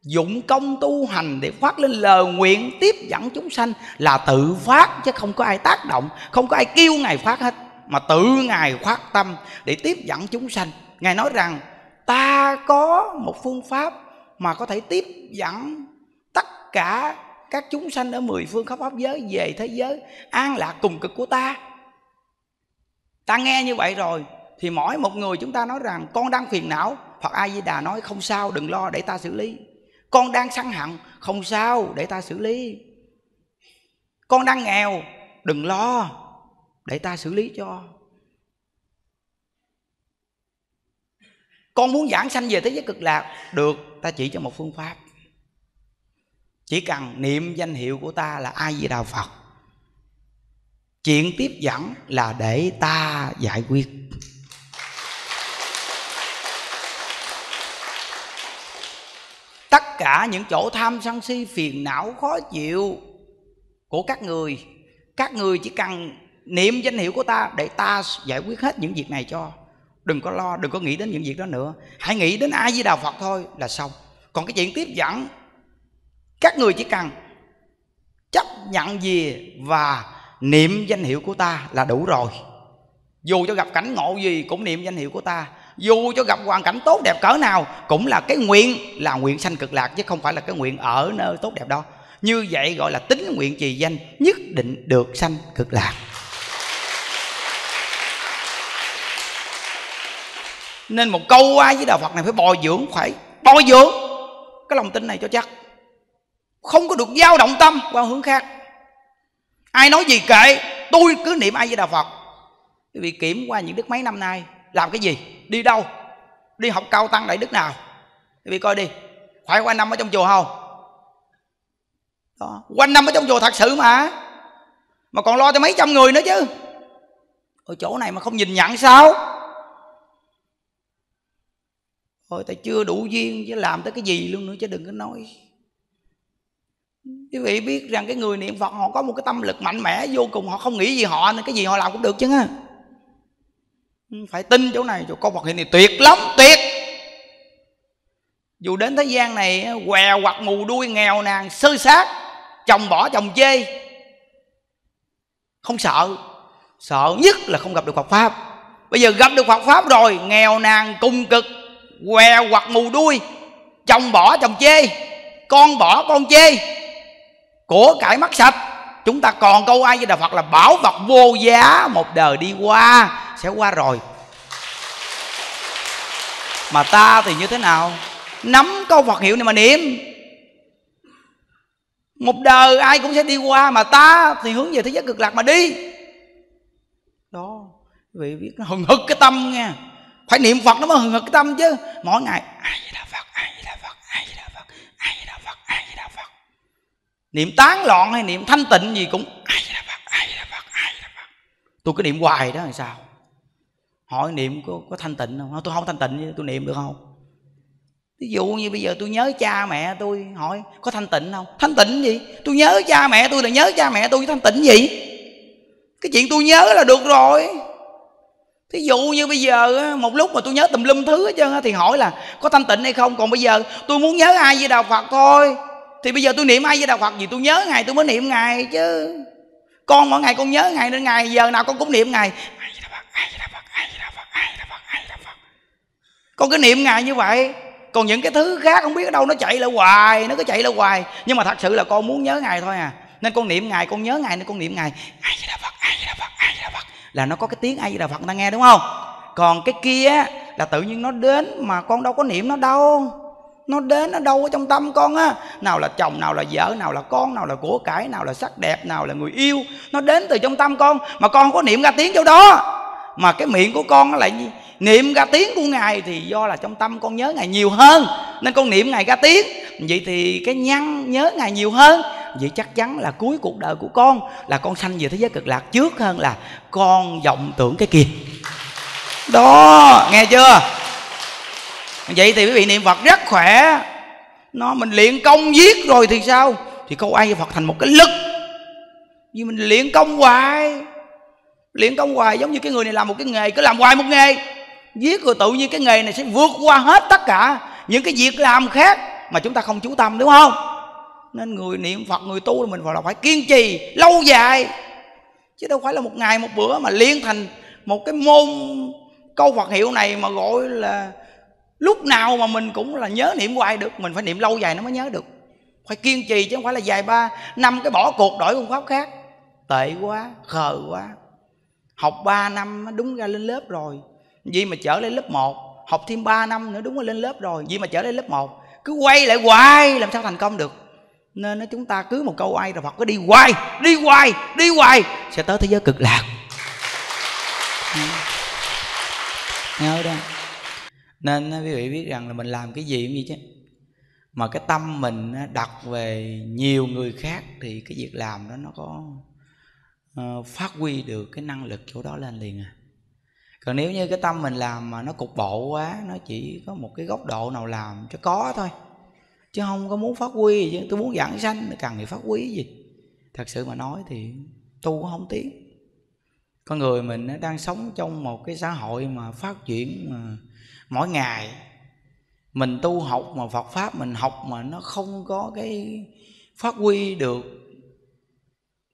dụng công tu hành để phát lên lời nguyện tiếp dẫn chúng sanh là tự phát chứ không có ai tác động không có ai kêu ngài phát hết mà tự ngài khoát tâm để tiếp dẫn chúng sanh ngài nói rằng ta có một phương pháp mà có thể tiếp dẫn tất cả các chúng sanh ở mười phương khắp pháp giới về thế giới an lạc cùng cực của ta ta nghe như vậy rồi thì mỗi một người chúng ta nói rằng con đang phiền não phật a di đà nói không sao đừng lo để ta xử lý con đang sân hận không sao để ta xử lý con đang nghèo đừng lo để ta xử lý cho con muốn giảng sanh về thế giới cực lạc được ta chỉ cho một phương pháp chỉ cần niệm danh hiệu của ta là ai di đà phật chuyện tiếp dẫn là để ta giải quyết tất cả những chỗ tham sân si phiền não khó chịu của các người các người chỉ cần niệm danh hiệu của ta để ta giải quyết hết những việc này cho đừng có lo đừng có nghĩ đến những việc đó nữa hãy nghĩ đến ai với đạo phật thôi là xong còn cái chuyện tiếp dẫn các người chỉ cần chấp nhận gì và niệm danh hiệu của ta là đủ rồi dù cho gặp cảnh ngộ gì cũng niệm danh hiệu của ta dù cho gặp hoàn cảnh tốt đẹp cỡ nào cũng là cái nguyện là nguyện sanh cực lạc chứ không phải là cái nguyện ở nơi tốt đẹp đó. như vậy gọi là tính nguyện trì danh nhất định được sanh cực lạc nên một câu ai với đạo phật này phải bồi dưỡng phải bồi dưỡng cái lòng tin này cho chắc không có được dao động tâm qua hướng khác ai nói gì kệ tôi cứ niệm ai với đạo phật quý vị kiểm qua những đức mấy năm nay làm cái gì đi đâu đi học cao tăng đại đức nào quý vị coi đi phải qua năm ở trong chùa không đó. quanh năm ở trong chùa thật sự mà mà còn lo cho mấy trăm người nữa chứ ở chỗ này mà không nhìn nhận sao hồi ta chưa đủ duyên chứ làm tới cái gì luôn nữa chứ đừng có nói quý vị biết rằng cái người niệm phật họ có một cái tâm lực mạnh mẽ vô cùng họ không nghĩ gì họ nên cái gì họ làm cũng được chứ ha ừ, phải tin chỗ này chỗ con phật hiện này tuyệt lắm tuyệt dù đến thế gian này què hoặc mù đuôi nghèo nàn sơ sát chồng bỏ chồng chê không sợ sợ nhất là không gặp được phật pháp bây giờ gặp được phật pháp rồi nghèo nàn cung cực què hoặc mù đuôi chồng bỏ chồng chê con bỏ con chê của cải mắt sạch chúng ta còn câu ai với đà phật là bảo vật vô giá một đời đi qua sẽ qua rồi mà ta thì như thế nào nắm câu phật hiệu này mà niệm một đời ai cũng sẽ đi qua mà ta thì hướng về thế giới cực lạc mà đi đó quý vị biết hừng hực cái tâm nha phải niệm phật nó mới hừng hực cái tâm chứ mỗi ngày ai là phật ai là phật ai là phật ai là phật ai là phật niệm tán loạn hay niệm thanh tịnh gì cũng ai là phật ai là phật ai vậy phật tôi cứ niệm hoài đó làm sao hỏi niệm có, có thanh tịnh không tôi không thanh tịnh tôi niệm được không ví dụ như bây giờ tôi nhớ cha mẹ tôi hỏi có thanh tịnh không thanh tịnh gì tôi nhớ cha mẹ tôi là nhớ cha mẹ tôi thanh tịnh gì cái chuyện tôi nhớ là được rồi thí dụ như bây giờ một lúc mà tôi nhớ tùm lum thứ hết trơn thì hỏi là có thanh tịnh hay không còn bây giờ tôi muốn nhớ ai với đạo phật thôi thì bây giờ tôi niệm ai với đạo phật gì tôi nhớ ngày tôi mới niệm ngày chứ con mỗi ngày con nhớ ngày nên ngày giờ nào con cũng niệm ngày con cứ niệm ngày như vậy còn những cái thứ khác không biết ở đâu nó chạy lại hoài nó cứ chạy lại hoài nhưng mà thật sự là con muốn nhớ ngày thôi à nên con niệm ngày con nhớ ngày nên con niệm ngày ai với đạo phật ai với đạo phật ai với đạo phật là nó có cái tiếng ai di đà phật ta nghe đúng không còn cái kia là tự nhiên nó đến mà con đâu có niệm nó đâu nó đến nó đâu ở trong tâm con á nào là chồng nào là vợ nào là con nào là của cải nào là sắc đẹp nào là người yêu nó đến từ trong tâm con mà con không có niệm ra tiếng chỗ đó mà cái miệng của con nó lại niệm ra tiếng của ngài thì do là trong tâm con nhớ ngài nhiều hơn nên con niệm ngài ra tiếng vậy thì cái nhăn nhớ ngài nhiều hơn vậy chắc chắn là cuối cuộc đời của con là con sanh về thế giới cực lạc trước hơn là con vọng tưởng cái kia đó nghe chưa vậy thì quý vị niệm phật rất khỏe nó mình luyện công giết rồi thì sao thì câu ai phật thành một cái lực vì mình luyện công hoài luyện công hoài giống như cái người này làm một cái nghề cứ làm hoài một nghề giết rồi tự nhiên cái nghề này sẽ vượt qua hết tất cả những cái việc làm khác mà chúng ta không chú tâm đúng không nên người niệm phật người tu mình phải là phải kiên trì lâu dài chứ đâu phải là một ngày một bữa mà liên thành một cái môn câu phật hiệu này mà gọi là lúc nào mà mình cũng là nhớ niệm hoài được mình phải niệm lâu dài nó mới nhớ được phải kiên trì chứ không phải là dài ba năm cái bỏ cuộc đổi phương pháp khác tệ quá khờ quá học ba năm đúng ra lên lớp rồi gì mà trở lên lớp một học thêm ba năm nữa đúng là lên lớp rồi gì mà trở lên lớp một cứ quay lại hoài làm sao thành công được nên nếu chúng ta cứ một câu ai rồi phật cứ đi hoài đi hoài đi hoài sẽ tới thế giới cực lạc nhớ đó nên quý vị biết rằng là mình làm cái gì cũng vậy chứ mà cái tâm mình đặt về nhiều người khác thì cái việc làm đó nó có ờ, phát huy được cái năng lực chỗ đó lên liền à còn nếu như cái tâm mình làm mà nó cục bộ quá nó chỉ có một cái góc độ nào làm cho có thôi chứ không có muốn phát huy chứ tôi muốn giảng sanh cần thì phát huy gì thật sự mà nói thì tu cũng không tiến con người mình đang sống trong một cái xã hội mà phát triển mà mỗi ngày mình tu học mà Phật pháp mình học mà nó không có cái phát huy được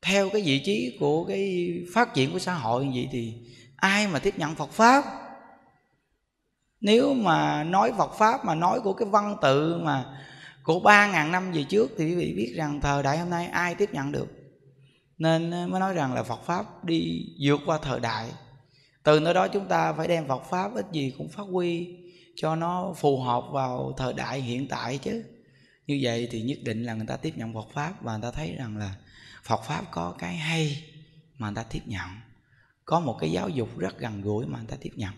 theo cái vị trí của cái phát triển của xã hội như vậy thì ai mà tiếp nhận Phật pháp nếu mà nói Phật pháp mà nói của cái văn tự mà của ba ngàn năm về trước thì quý vị biết rằng thời đại hôm nay ai tiếp nhận được nên ờ, mới nói rằng là Phật pháp đi vượt qua thời đại từ nơi đó chúng ta phải đem Phật pháp ít gì cũng phát huy cho nó phù hợp vào thời đại hiện tại chứ như vậy thì nhất định là người ta tiếp nhận Phật pháp và người ta thấy rằng là Phật pháp có cái hay mà người ta tiếp nhận có một cái giáo dục rất gần gũi mà người ta tiếp nhận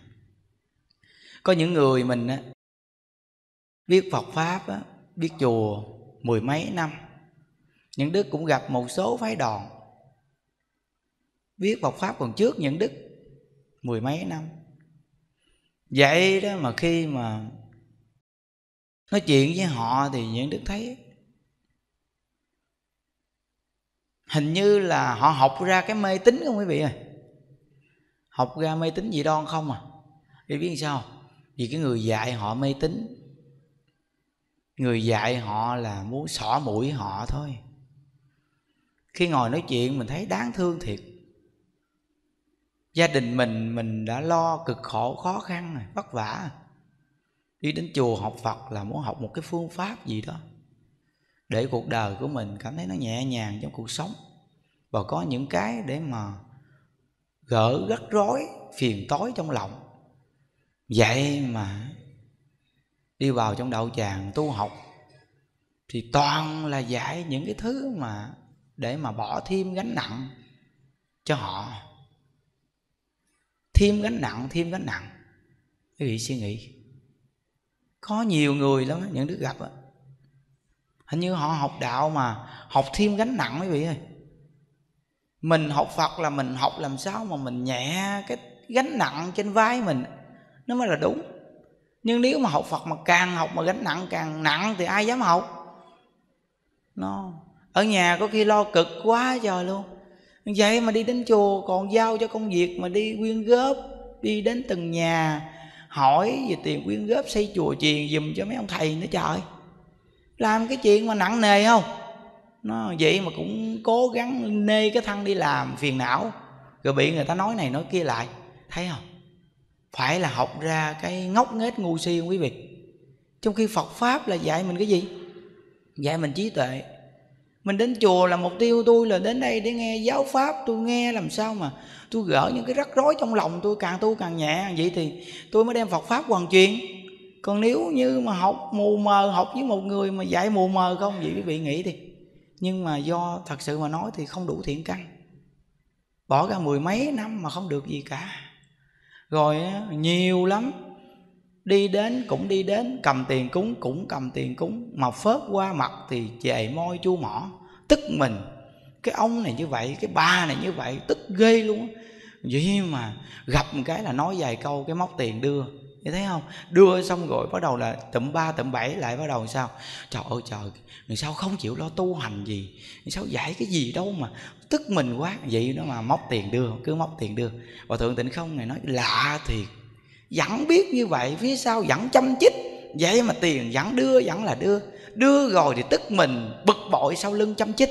có những người mình á, biết Phật pháp á, biết chùa mười mấy năm những đức cũng gặp một số phái đoàn biết Phật pháp còn trước những đức mười mấy năm vậy đó mà khi mà nói chuyện với họ thì những đức thấy hình như là họ học ra cái mê tín không quý vị ơi học ra mê tín gì đoan không à vì biết sao vì cái người dạy họ mê tín người dạy họ là muốn xỏ mũi họ thôi khi ngồi nói chuyện mình thấy đáng thương thiệt gia đình mình mình đã lo cực khổ khó khăn này, vất vả đi đến chùa học phật là muốn học một cái phương pháp gì đó để cuộc đời của mình cảm thấy nó nhẹ nhàng trong cuộc sống và có những cái để mà gỡ rắc rối phiền tối trong lòng vậy mà đi vào trong đạo tràng tu học thì toàn là giải những cái thứ mà để mà bỏ thêm gánh nặng cho họ thêm gánh nặng thêm gánh nặng quý vị suy nghĩ có nhiều người lắm những đứa gặp đó. hình như họ học đạo mà học thêm gánh nặng quý vị ơi mình học phật là mình học làm sao mà mình nhẹ cái gánh nặng trên vai mình nó mới là đúng nhưng nếu mà học phật mà càng học mà gánh nặng càng nặng thì ai dám học nó ở nhà có khi lo cực quá trời luôn vậy mà đi đến chùa còn giao cho công việc mà đi quyên góp đi đến từng nhà hỏi về tiền quyên góp xây chùa chiền dùm cho mấy ông thầy nữa trời làm cái chuyện mà nặng nề không nó vậy mà cũng cố gắng nê cái thân đi làm phiền não rồi bị người ta nói này nói kia lại thấy không phải là học ra cái ngốc nghếch ngu si không quý vị trong khi phật pháp là dạy mình cái gì dạy mình trí tuệ mình đến chùa là mục tiêu tôi là đến đây để nghe giáo pháp tôi nghe làm sao mà tôi gỡ những cái rắc rối trong lòng tôi càng tu càng nhẹ vậy thì tôi mới đem phật pháp hoàn truyền còn nếu như mà học mù mờ học với một người mà dạy mù mờ không vậy quý vị nghĩ đi nhưng mà do thật sự mà nói thì không đủ thiện căn bỏ ra mười mấy năm mà không được gì cả rồi nhiều lắm đi đến cũng đi đến cầm tiền cúng cũng cầm tiền cúng mà phớt qua mặt thì chề môi chu mỏ tức mình cái ông này như vậy cái ba này như vậy tức ghê luôn vậy mà gặp một cái là nói vài câu cái móc tiền đưa như thấy không đưa xong rồi bắt đầu là tụm ba tụm bảy lại bắt đầu sao trời ơi trời sao không chịu lo tu hành gì sao giải cái gì đâu mà tức mình quá vậy đó mà móc tiền đưa cứ móc tiền đưa và thượng tịnh không này nói lạ thiệt vẫn biết như vậy phía sau vẫn chăm chích vậy mà tiền vẫn đưa vẫn là đưa đưa rồi thì tức mình bực bội sau lưng chăm chích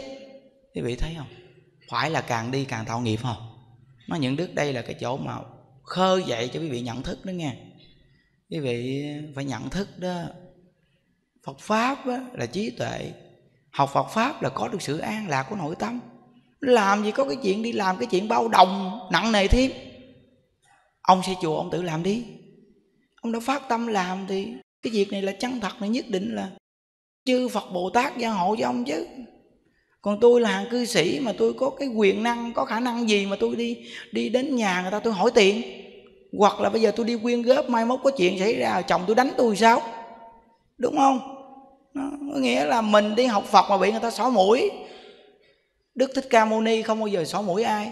quý vị thấy không phải là càng đi càng tạo nghiệp không nó những đức đây là cái chỗ mà khơi dậy cho quý vị nhận thức đó nghe quý vị phải nhận thức đó phật pháp đó là trí tuệ học phật pháp là có được sự an lạc của nội tâm làm gì có cái chuyện đi làm cái chuyện bao đồng nặng nề thêm ông xây chùa ông tự làm đi ông đã phát tâm làm thì cái việc này là chân thật này nhất định là chư phật bồ tát gia hộ cho ông chứ còn tôi là hàng cư sĩ mà tôi có cái quyền năng có khả năng gì mà tôi đi đi đến nhà người ta tôi hỏi tiền hoặc là bây giờ tôi đi quyên góp mai mốt có chuyện xảy ra chồng tôi đánh tôi sao đúng không nó có nghĩa là mình đi học phật mà bị người ta xỏ mũi Đức Thích Ca Mâu Ni không bao giờ xỏ mũi ai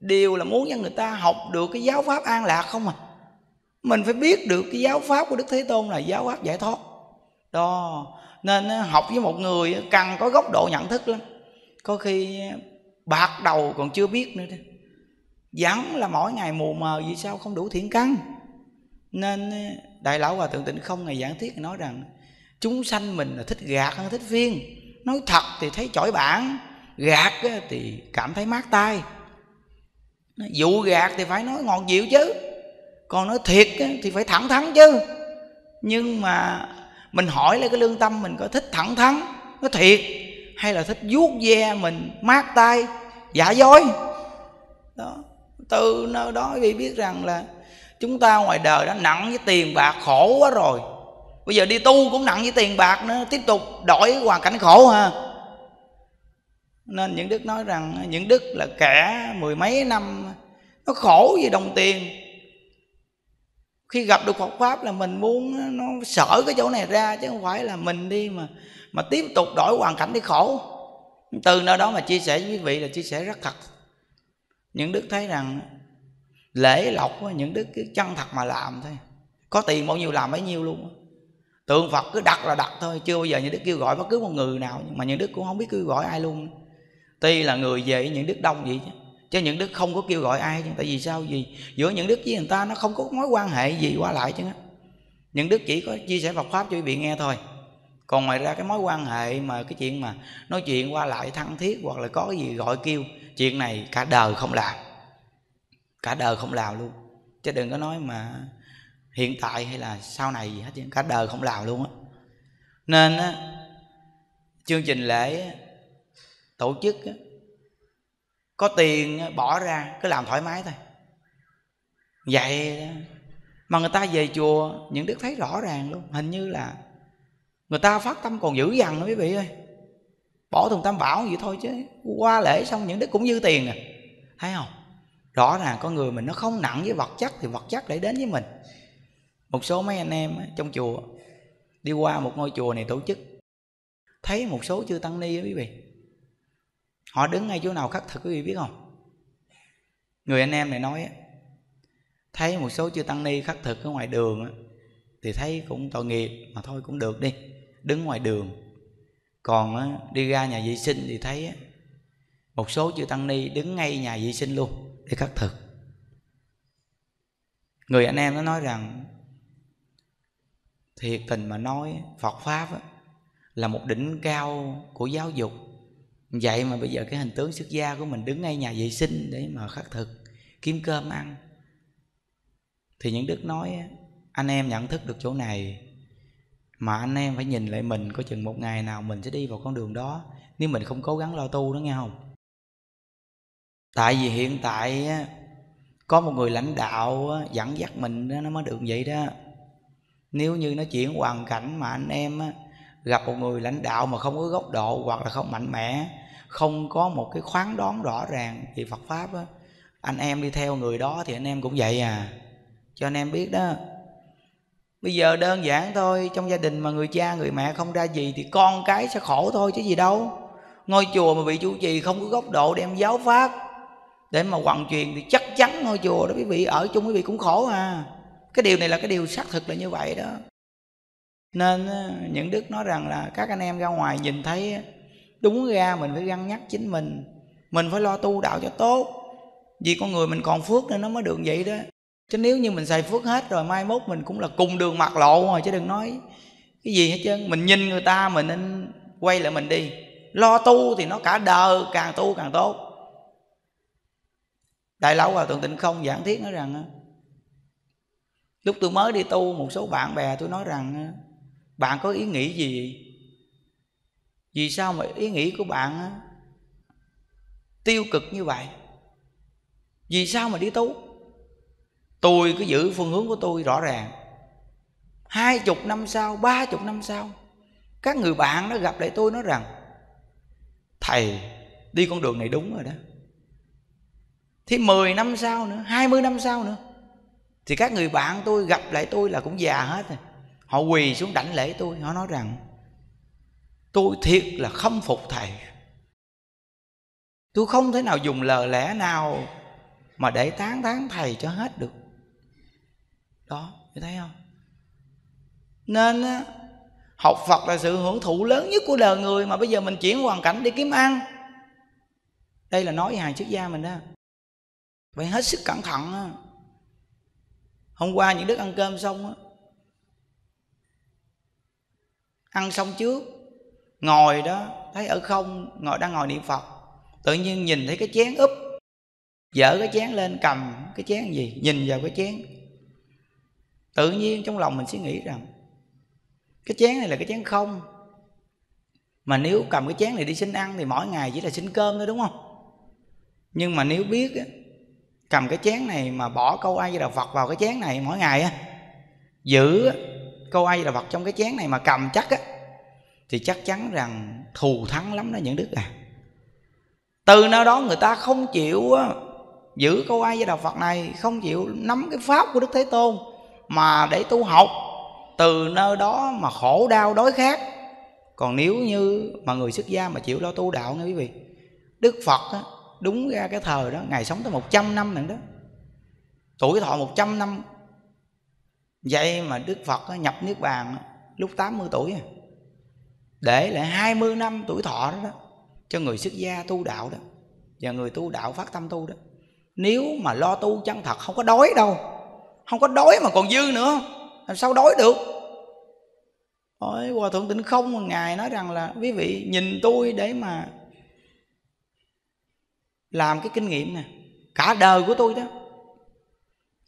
Điều là muốn cho người ta học được cái giáo pháp an lạc không à Mình phải biết được cái giáo pháp của Đức Thế Tôn là giáo pháp giải thoát Đó Nên ờ, học với một người ờ, cần có góc độ nhận thức lắm Có khi ờ, bạc đầu còn chưa biết nữa Vẫn là mỗi ngày mù mờ vì sao không đủ thiện căn Nên Đại Lão Hòa Thượng Tịnh Không ngày giảng thuyết nói rằng Chúng sanh mình là thích gạt hơn thích viên Nói thật thì thấy chỏi bản gạt thì cảm thấy mát tay dụ gạt thì phải nói ngọt dịu chứ còn nói thiệt thì phải thẳng thắn chứ nhưng mà mình hỏi lại cái lương tâm mình có thích thẳng thắn nói thiệt hay là thích vuốt ve mình mát tay giả dối đó từ nơi đó vì biết rằng là chúng ta ngoài đời đã nặng với tiền bạc khổ quá rồi bây giờ đi tu cũng nặng với tiền bạc nữa tiếp tục đổi hoàn cảnh khổ ha nên những đức nói rằng những đức là kẻ mười mấy năm nó khổ vì đồng tiền khi gặp được Phật pháp là mình muốn nó sở cái chỗ này ra chứ không phải là mình đi mà mà tiếp tục đổi hoàn cảnh để khổ từ nơi đó mà chia sẻ với quý vị là chia sẻ rất thật những đức thấy rằng lễ lộc những đức cứ chân thật mà làm thôi có tiền bao nhiêu làm bấy nhiêu luôn tượng phật cứ đặt là đặt thôi chưa bao giờ những đức kêu gọi bất cứ một người nào nhưng mà những đức cũng không biết kêu gọi ai luôn tuy là người về những đức đông vậy chứ chứ những đức không có kêu gọi ai chứ tại vì sao gì? giữa những đức với người ta nó không có mối quan hệ gì qua lại chứ những đức chỉ có chia sẻ Phật pháp cho quý vị nghe thôi còn ngoài ra cái mối quan hệ mà cái chuyện mà nói chuyện qua lại thân thiết hoặc là có cái gì gọi kêu chuyện này cả đời không làm cả đời không làm luôn chứ đừng có nói mà hiện tại hay là sau này gì hết chứ cả đời không làm luôn á nên á chương trình lễ tổ chức có tiền bỏ ra cứ làm thoải mái thôi vậy mà người ta về chùa những đức thấy rõ ràng luôn hình như là người ta phát tâm còn dữ dằn đó quý vị ơi bỏ thùng tam bảo vậy thôi chứ qua lễ xong những đức cũng như tiền à thấy không rõ ràng con người mình nó không nặng với vật chất thì vật chất để đến với mình một số mấy anh em trong chùa đi qua một ngôi chùa này tổ chức thấy một số chưa tăng ni quý vị họ đứng ngay chỗ nào khắc thực quý vị biết không người anh em này nói thấy một số chư tăng ni khắc thực ở ngoài đường thì thấy cũng tội nghiệp mà thôi cũng được đi đứng ngoài đường còn đi ra nhà vệ sinh thì thấy một số chư tăng ni đứng ngay nhà vệ sinh luôn để khắc thực người anh em nó nói rằng thiệt tình mà nói phật pháp là một đỉnh cao của giáo dục vậy mà bây giờ cái hình tướng xuất gia của mình đứng ngay nhà vệ sinh để mà khắc thực kiếm cơm ăn thì những đức nói anh em nhận thức được chỗ này mà anh em phải nhìn lại mình có chừng một ngày nào mình sẽ đi vào con đường đó nếu mình không cố gắng lo tu đó nghe không tại vì hiện tại có một người lãnh đạo dẫn dắt mình nó mới được vậy đó nếu như nó chuyển hoàn cảnh mà anh em gặp một người lãnh đạo mà không có góc độ hoặc là không mạnh mẽ không có một cái khoáng đón rõ ràng về Phật pháp á anh em đi theo người đó thì anh em cũng vậy à cho anh em biết đó bây giờ đơn giản thôi trong gia đình mà người cha người mẹ không ra gì thì con cái sẽ khổ thôi chứ gì đâu ngôi chùa mà bị chủ trì không có góc độ đem giáo pháp để mà hoàn truyền thì chắc chắn ngôi chùa đó quý vị ở chung quý vị cũng khổ à cái điều này là cái điều xác thực là như vậy đó nên những đức nói rằng là các anh em ra ngoài nhìn thấy đúng ra mình phải răng nhắc chính mình mình phải lo tu đạo cho tốt vì con người mình còn phước nên nó mới được vậy đó chứ nếu như mình xài phước hết rồi mai mốt mình cũng là cùng đường mặt lộ rồi chứ đừng nói cái gì hết trơn mình nhìn người ta mình nên quay lại mình đi lo tu thì nó cả đời càng tu càng tốt đại lão hòa thượng tịnh không giảng thiết nói rằng lúc tôi mới đi tu một số bạn bè tôi nói rằng bạn có ý nghĩ gì vì sao mà ý nghĩ của bạn tiêu cực như vậy vì sao mà đi tu tôi cứ giữ phương hướng của tôi rõ ràng hai chục năm sau ba chục năm sau các người bạn nó gặp lại tôi nói rằng thầy đi con đường này đúng rồi đó thì mười năm sau nữa hai mươi năm sau nữa thì các người bạn tôi gặp lại tôi là cũng già hết rồi họ quỳ xuống đảnh lễ tôi họ nói rằng tôi thiệt là khâm phục thầy tôi không thể nào dùng lời lẽ nào mà để tán tán thầy cho hết được đó thấy không nên học phật là sự hưởng thụ lớn nhất của đời người mà bây giờ mình chuyển hoàn cảnh đi kiếm ăn đây là nói với hàng xuất gia mình đó phải hết sức cẩn thận đó. hôm qua những đứa ăn cơm xong đó, ăn xong trước ngồi đó thấy ở không ngồi đang ngồi niệm phật tự nhiên nhìn thấy cái chén úp dở cái chén lên cầm cái chén gì nhìn vào cái chén tự nhiên trong lòng mình sẽ nghĩ rằng cái chén này là cái chén không mà nếu cầm cái chén này đi xin ăn thì mỗi ngày chỉ là xin cơm thôi đúng không nhưng mà nếu biết cầm cái chén này mà bỏ câu ai di đà phật vào cái chén này mỗi ngày giữ câu ai di đà phật trong cái chén này mà cầm chắc á thì chắc chắn rằng thù thắng lắm đó những đức à từ nơi đó người ta không chịu giữ câu ai với đạo phật này không chịu nắm cái pháp của đức thế tôn mà để tu học từ nơi đó mà khổ đau đói khát còn nếu như mà người xuất gia mà chịu lo tu đạo nghe quý vị đức phật á, đúng ra cái thời đó ngài sống tới 100 năm nữa đó tuổi thọ 100 năm vậy mà đức phật á, nhập niết bàn á, lúc 80 tuổi à để lại 20 năm tuổi thọ đó, đó cho người xuất gia tu đạo đó và người tu đạo phát tâm tu đó nếu mà lo tu chân thật không có đói đâu không có đói mà còn dư nữa làm sao đói được Hỏi hòa thượng tịnh không ngài nói rằng là quý vị nhìn tôi để mà làm cái kinh nghiệm nè cả đời của tôi đó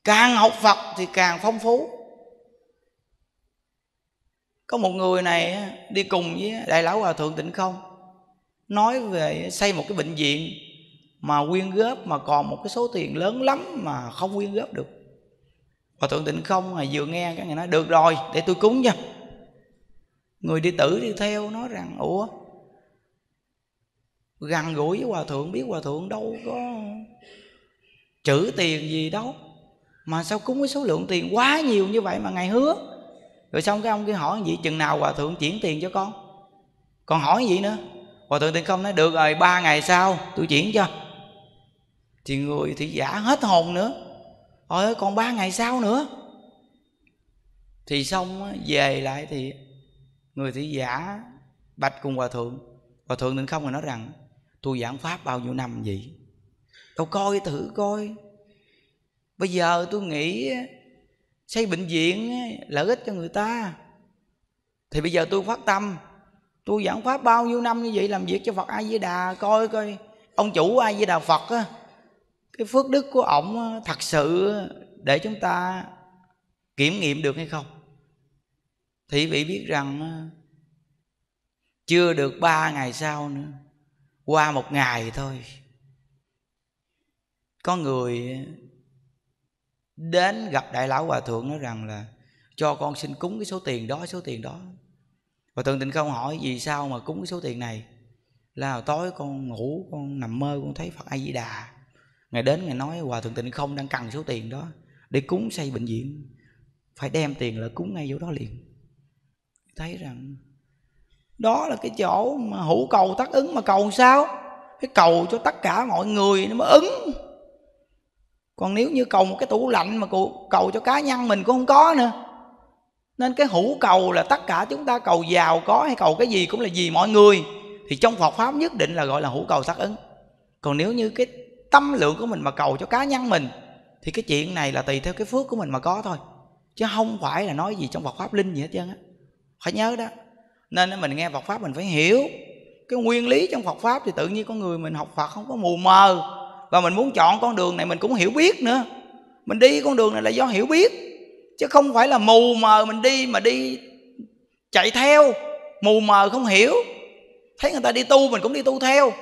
càng học phật thì càng phong phú có một người này đi cùng với đại lão hòa thượng tịnh không nói về xây một cái bệnh viện mà quyên góp mà còn một cái số tiền lớn lắm mà không quyên góp được hòa thượng tịnh không là vừa nghe cái người nói được rồi để tôi cúng nha người đi tử đi theo nói rằng ủa gần gũi với hòa thượng biết hòa thượng đâu có chữ tiền gì đâu mà sao cúng cái số lượng tiền quá nhiều như vậy mà ngài hứa rồi xong cái ông kia hỏi vậy chừng nào hòa thượng chuyển tiền cho con còn hỏi gì nữa hòa thượng tiền không nói được rồi ba ngày sau tôi chuyển cho thì người thì giả hết hồn nữa ôi ơi còn ba ngày sau nữa thì xong về lại thì người thị giả bạch cùng hòa thượng hòa thượng định không rồi nói rằng tôi giảng pháp bao nhiêu năm vậy đâu coi thử coi bây giờ tôi nghĩ xây bệnh viện lợi ích cho người ta thì bây giờ tôi phát tâm tôi giảng pháp bao nhiêu năm như vậy làm việc cho phật a di đà coi coi ông chủ a di đà phật á cái phước đức của ổng thật sự để chúng ta kiểm nghiệm được hay không thì vị biết rằng chưa được ba ngày sau nữa qua một ngày thôi có người đến gặp đại lão hòa thượng nói rằng là cho con xin cúng cái số tiền đó số tiền đó và thượng tịnh không hỏi vì sao mà cúng cái số tiền này là tối con ngủ con nằm mơ con thấy phật a di đà ngày đến ngày nói hòa thượng tịnh không đang cần số tiền đó để cúng xây bệnh viện phải đem tiền là cúng ngay chỗ đó liền thấy rằng đó là cái chỗ mà hữu cầu tác ứng mà cầu sao cái cầu cho tất cả mọi người nó mới ứng còn nếu như cầu một cái tủ lạnh mà cầu, cầu cho cá nhân mình cũng không có nữa nên cái hữu cầu là tất cả chúng ta cầu giàu có hay cầu cái gì cũng là vì mọi người thì trong Phật pháp nhất định là gọi là hữu cầu tác ứng còn nếu như cái tâm lượng của mình mà cầu cho cá nhân mình thì cái chuyện này là tùy theo cái phước của mình mà có thôi chứ không phải là nói gì trong Phật pháp linh gì hết trơn á phải nhớ đó nên mình nghe Phật pháp mình phải hiểu cái nguyên lý trong Phật pháp thì tự nhiên con người mình học Phật không có mù mờ và mình muốn chọn con đường này mình cũng hiểu biết nữa mình đi con đường này là do hiểu biết chứ không phải là mù mờ mình đi mà đi chạy theo mù mờ không hiểu thấy người ta đi tu mình cũng đi tu theo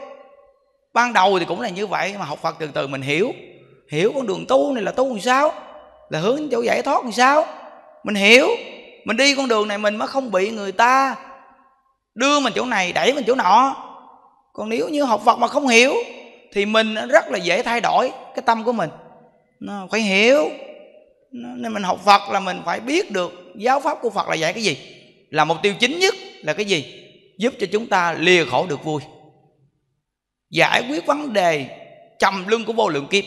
ban đầu thì cũng là như vậy mà học phật từ từ mình hiểu hiểu con đường tu này là tu làm sao là hướng chỗ giải thoát làm sao mình hiểu mình đi con đường này mình mới không bị người ta đưa mình chỗ này đẩy mình chỗ nọ còn nếu như học phật mà không hiểu thì mình rất là dễ thay đổi cái tâm của mình nó phải hiểu nên mình học phật là mình phải biết được giáo pháp của phật là dạy cái gì là mục tiêu chính nhất là cái gì giúp cho chúng ta lìa khổ được vui giải quyết vấn đề trầm lưng của vô lượng kiếp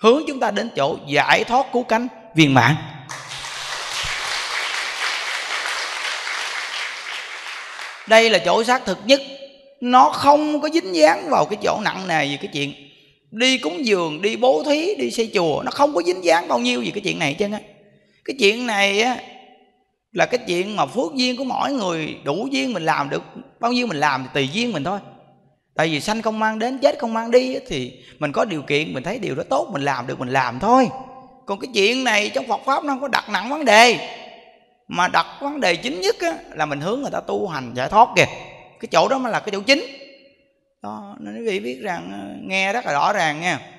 hướng chúng ta đến chỗ giải thoát cứu cánh viên mãn đây là chỗ xác thực nhất nó không có dính dáng vào cái chỗ nặng nề gì cái chuyện đi cúng dường đi bố thí đi xây chùa nó không có dính dáng bao nhiêu gì cái chuyện này chứ á cái chuyện này á là cái chuyện mà phước duyên của mỗi người đủ duyên mình làm được bao nhiêu mình làm thì tùy duyên mình thôi tại vì sanh không mang đến chết không mang đi thì mình có điều kiện mình thấy điều đó tốt mình làm được mình làm thôi còn cái chuyện này trong phật pháp nó không có đặt nặng vấn đề mà đặt vấn đề chính nhất á, là mình hướng người ta tu hành giải thoát kìa cái chỗ đó mới là cái chỗ chính đó nên quý vị biết rằng ờ, nghe rất là rõ ràng nha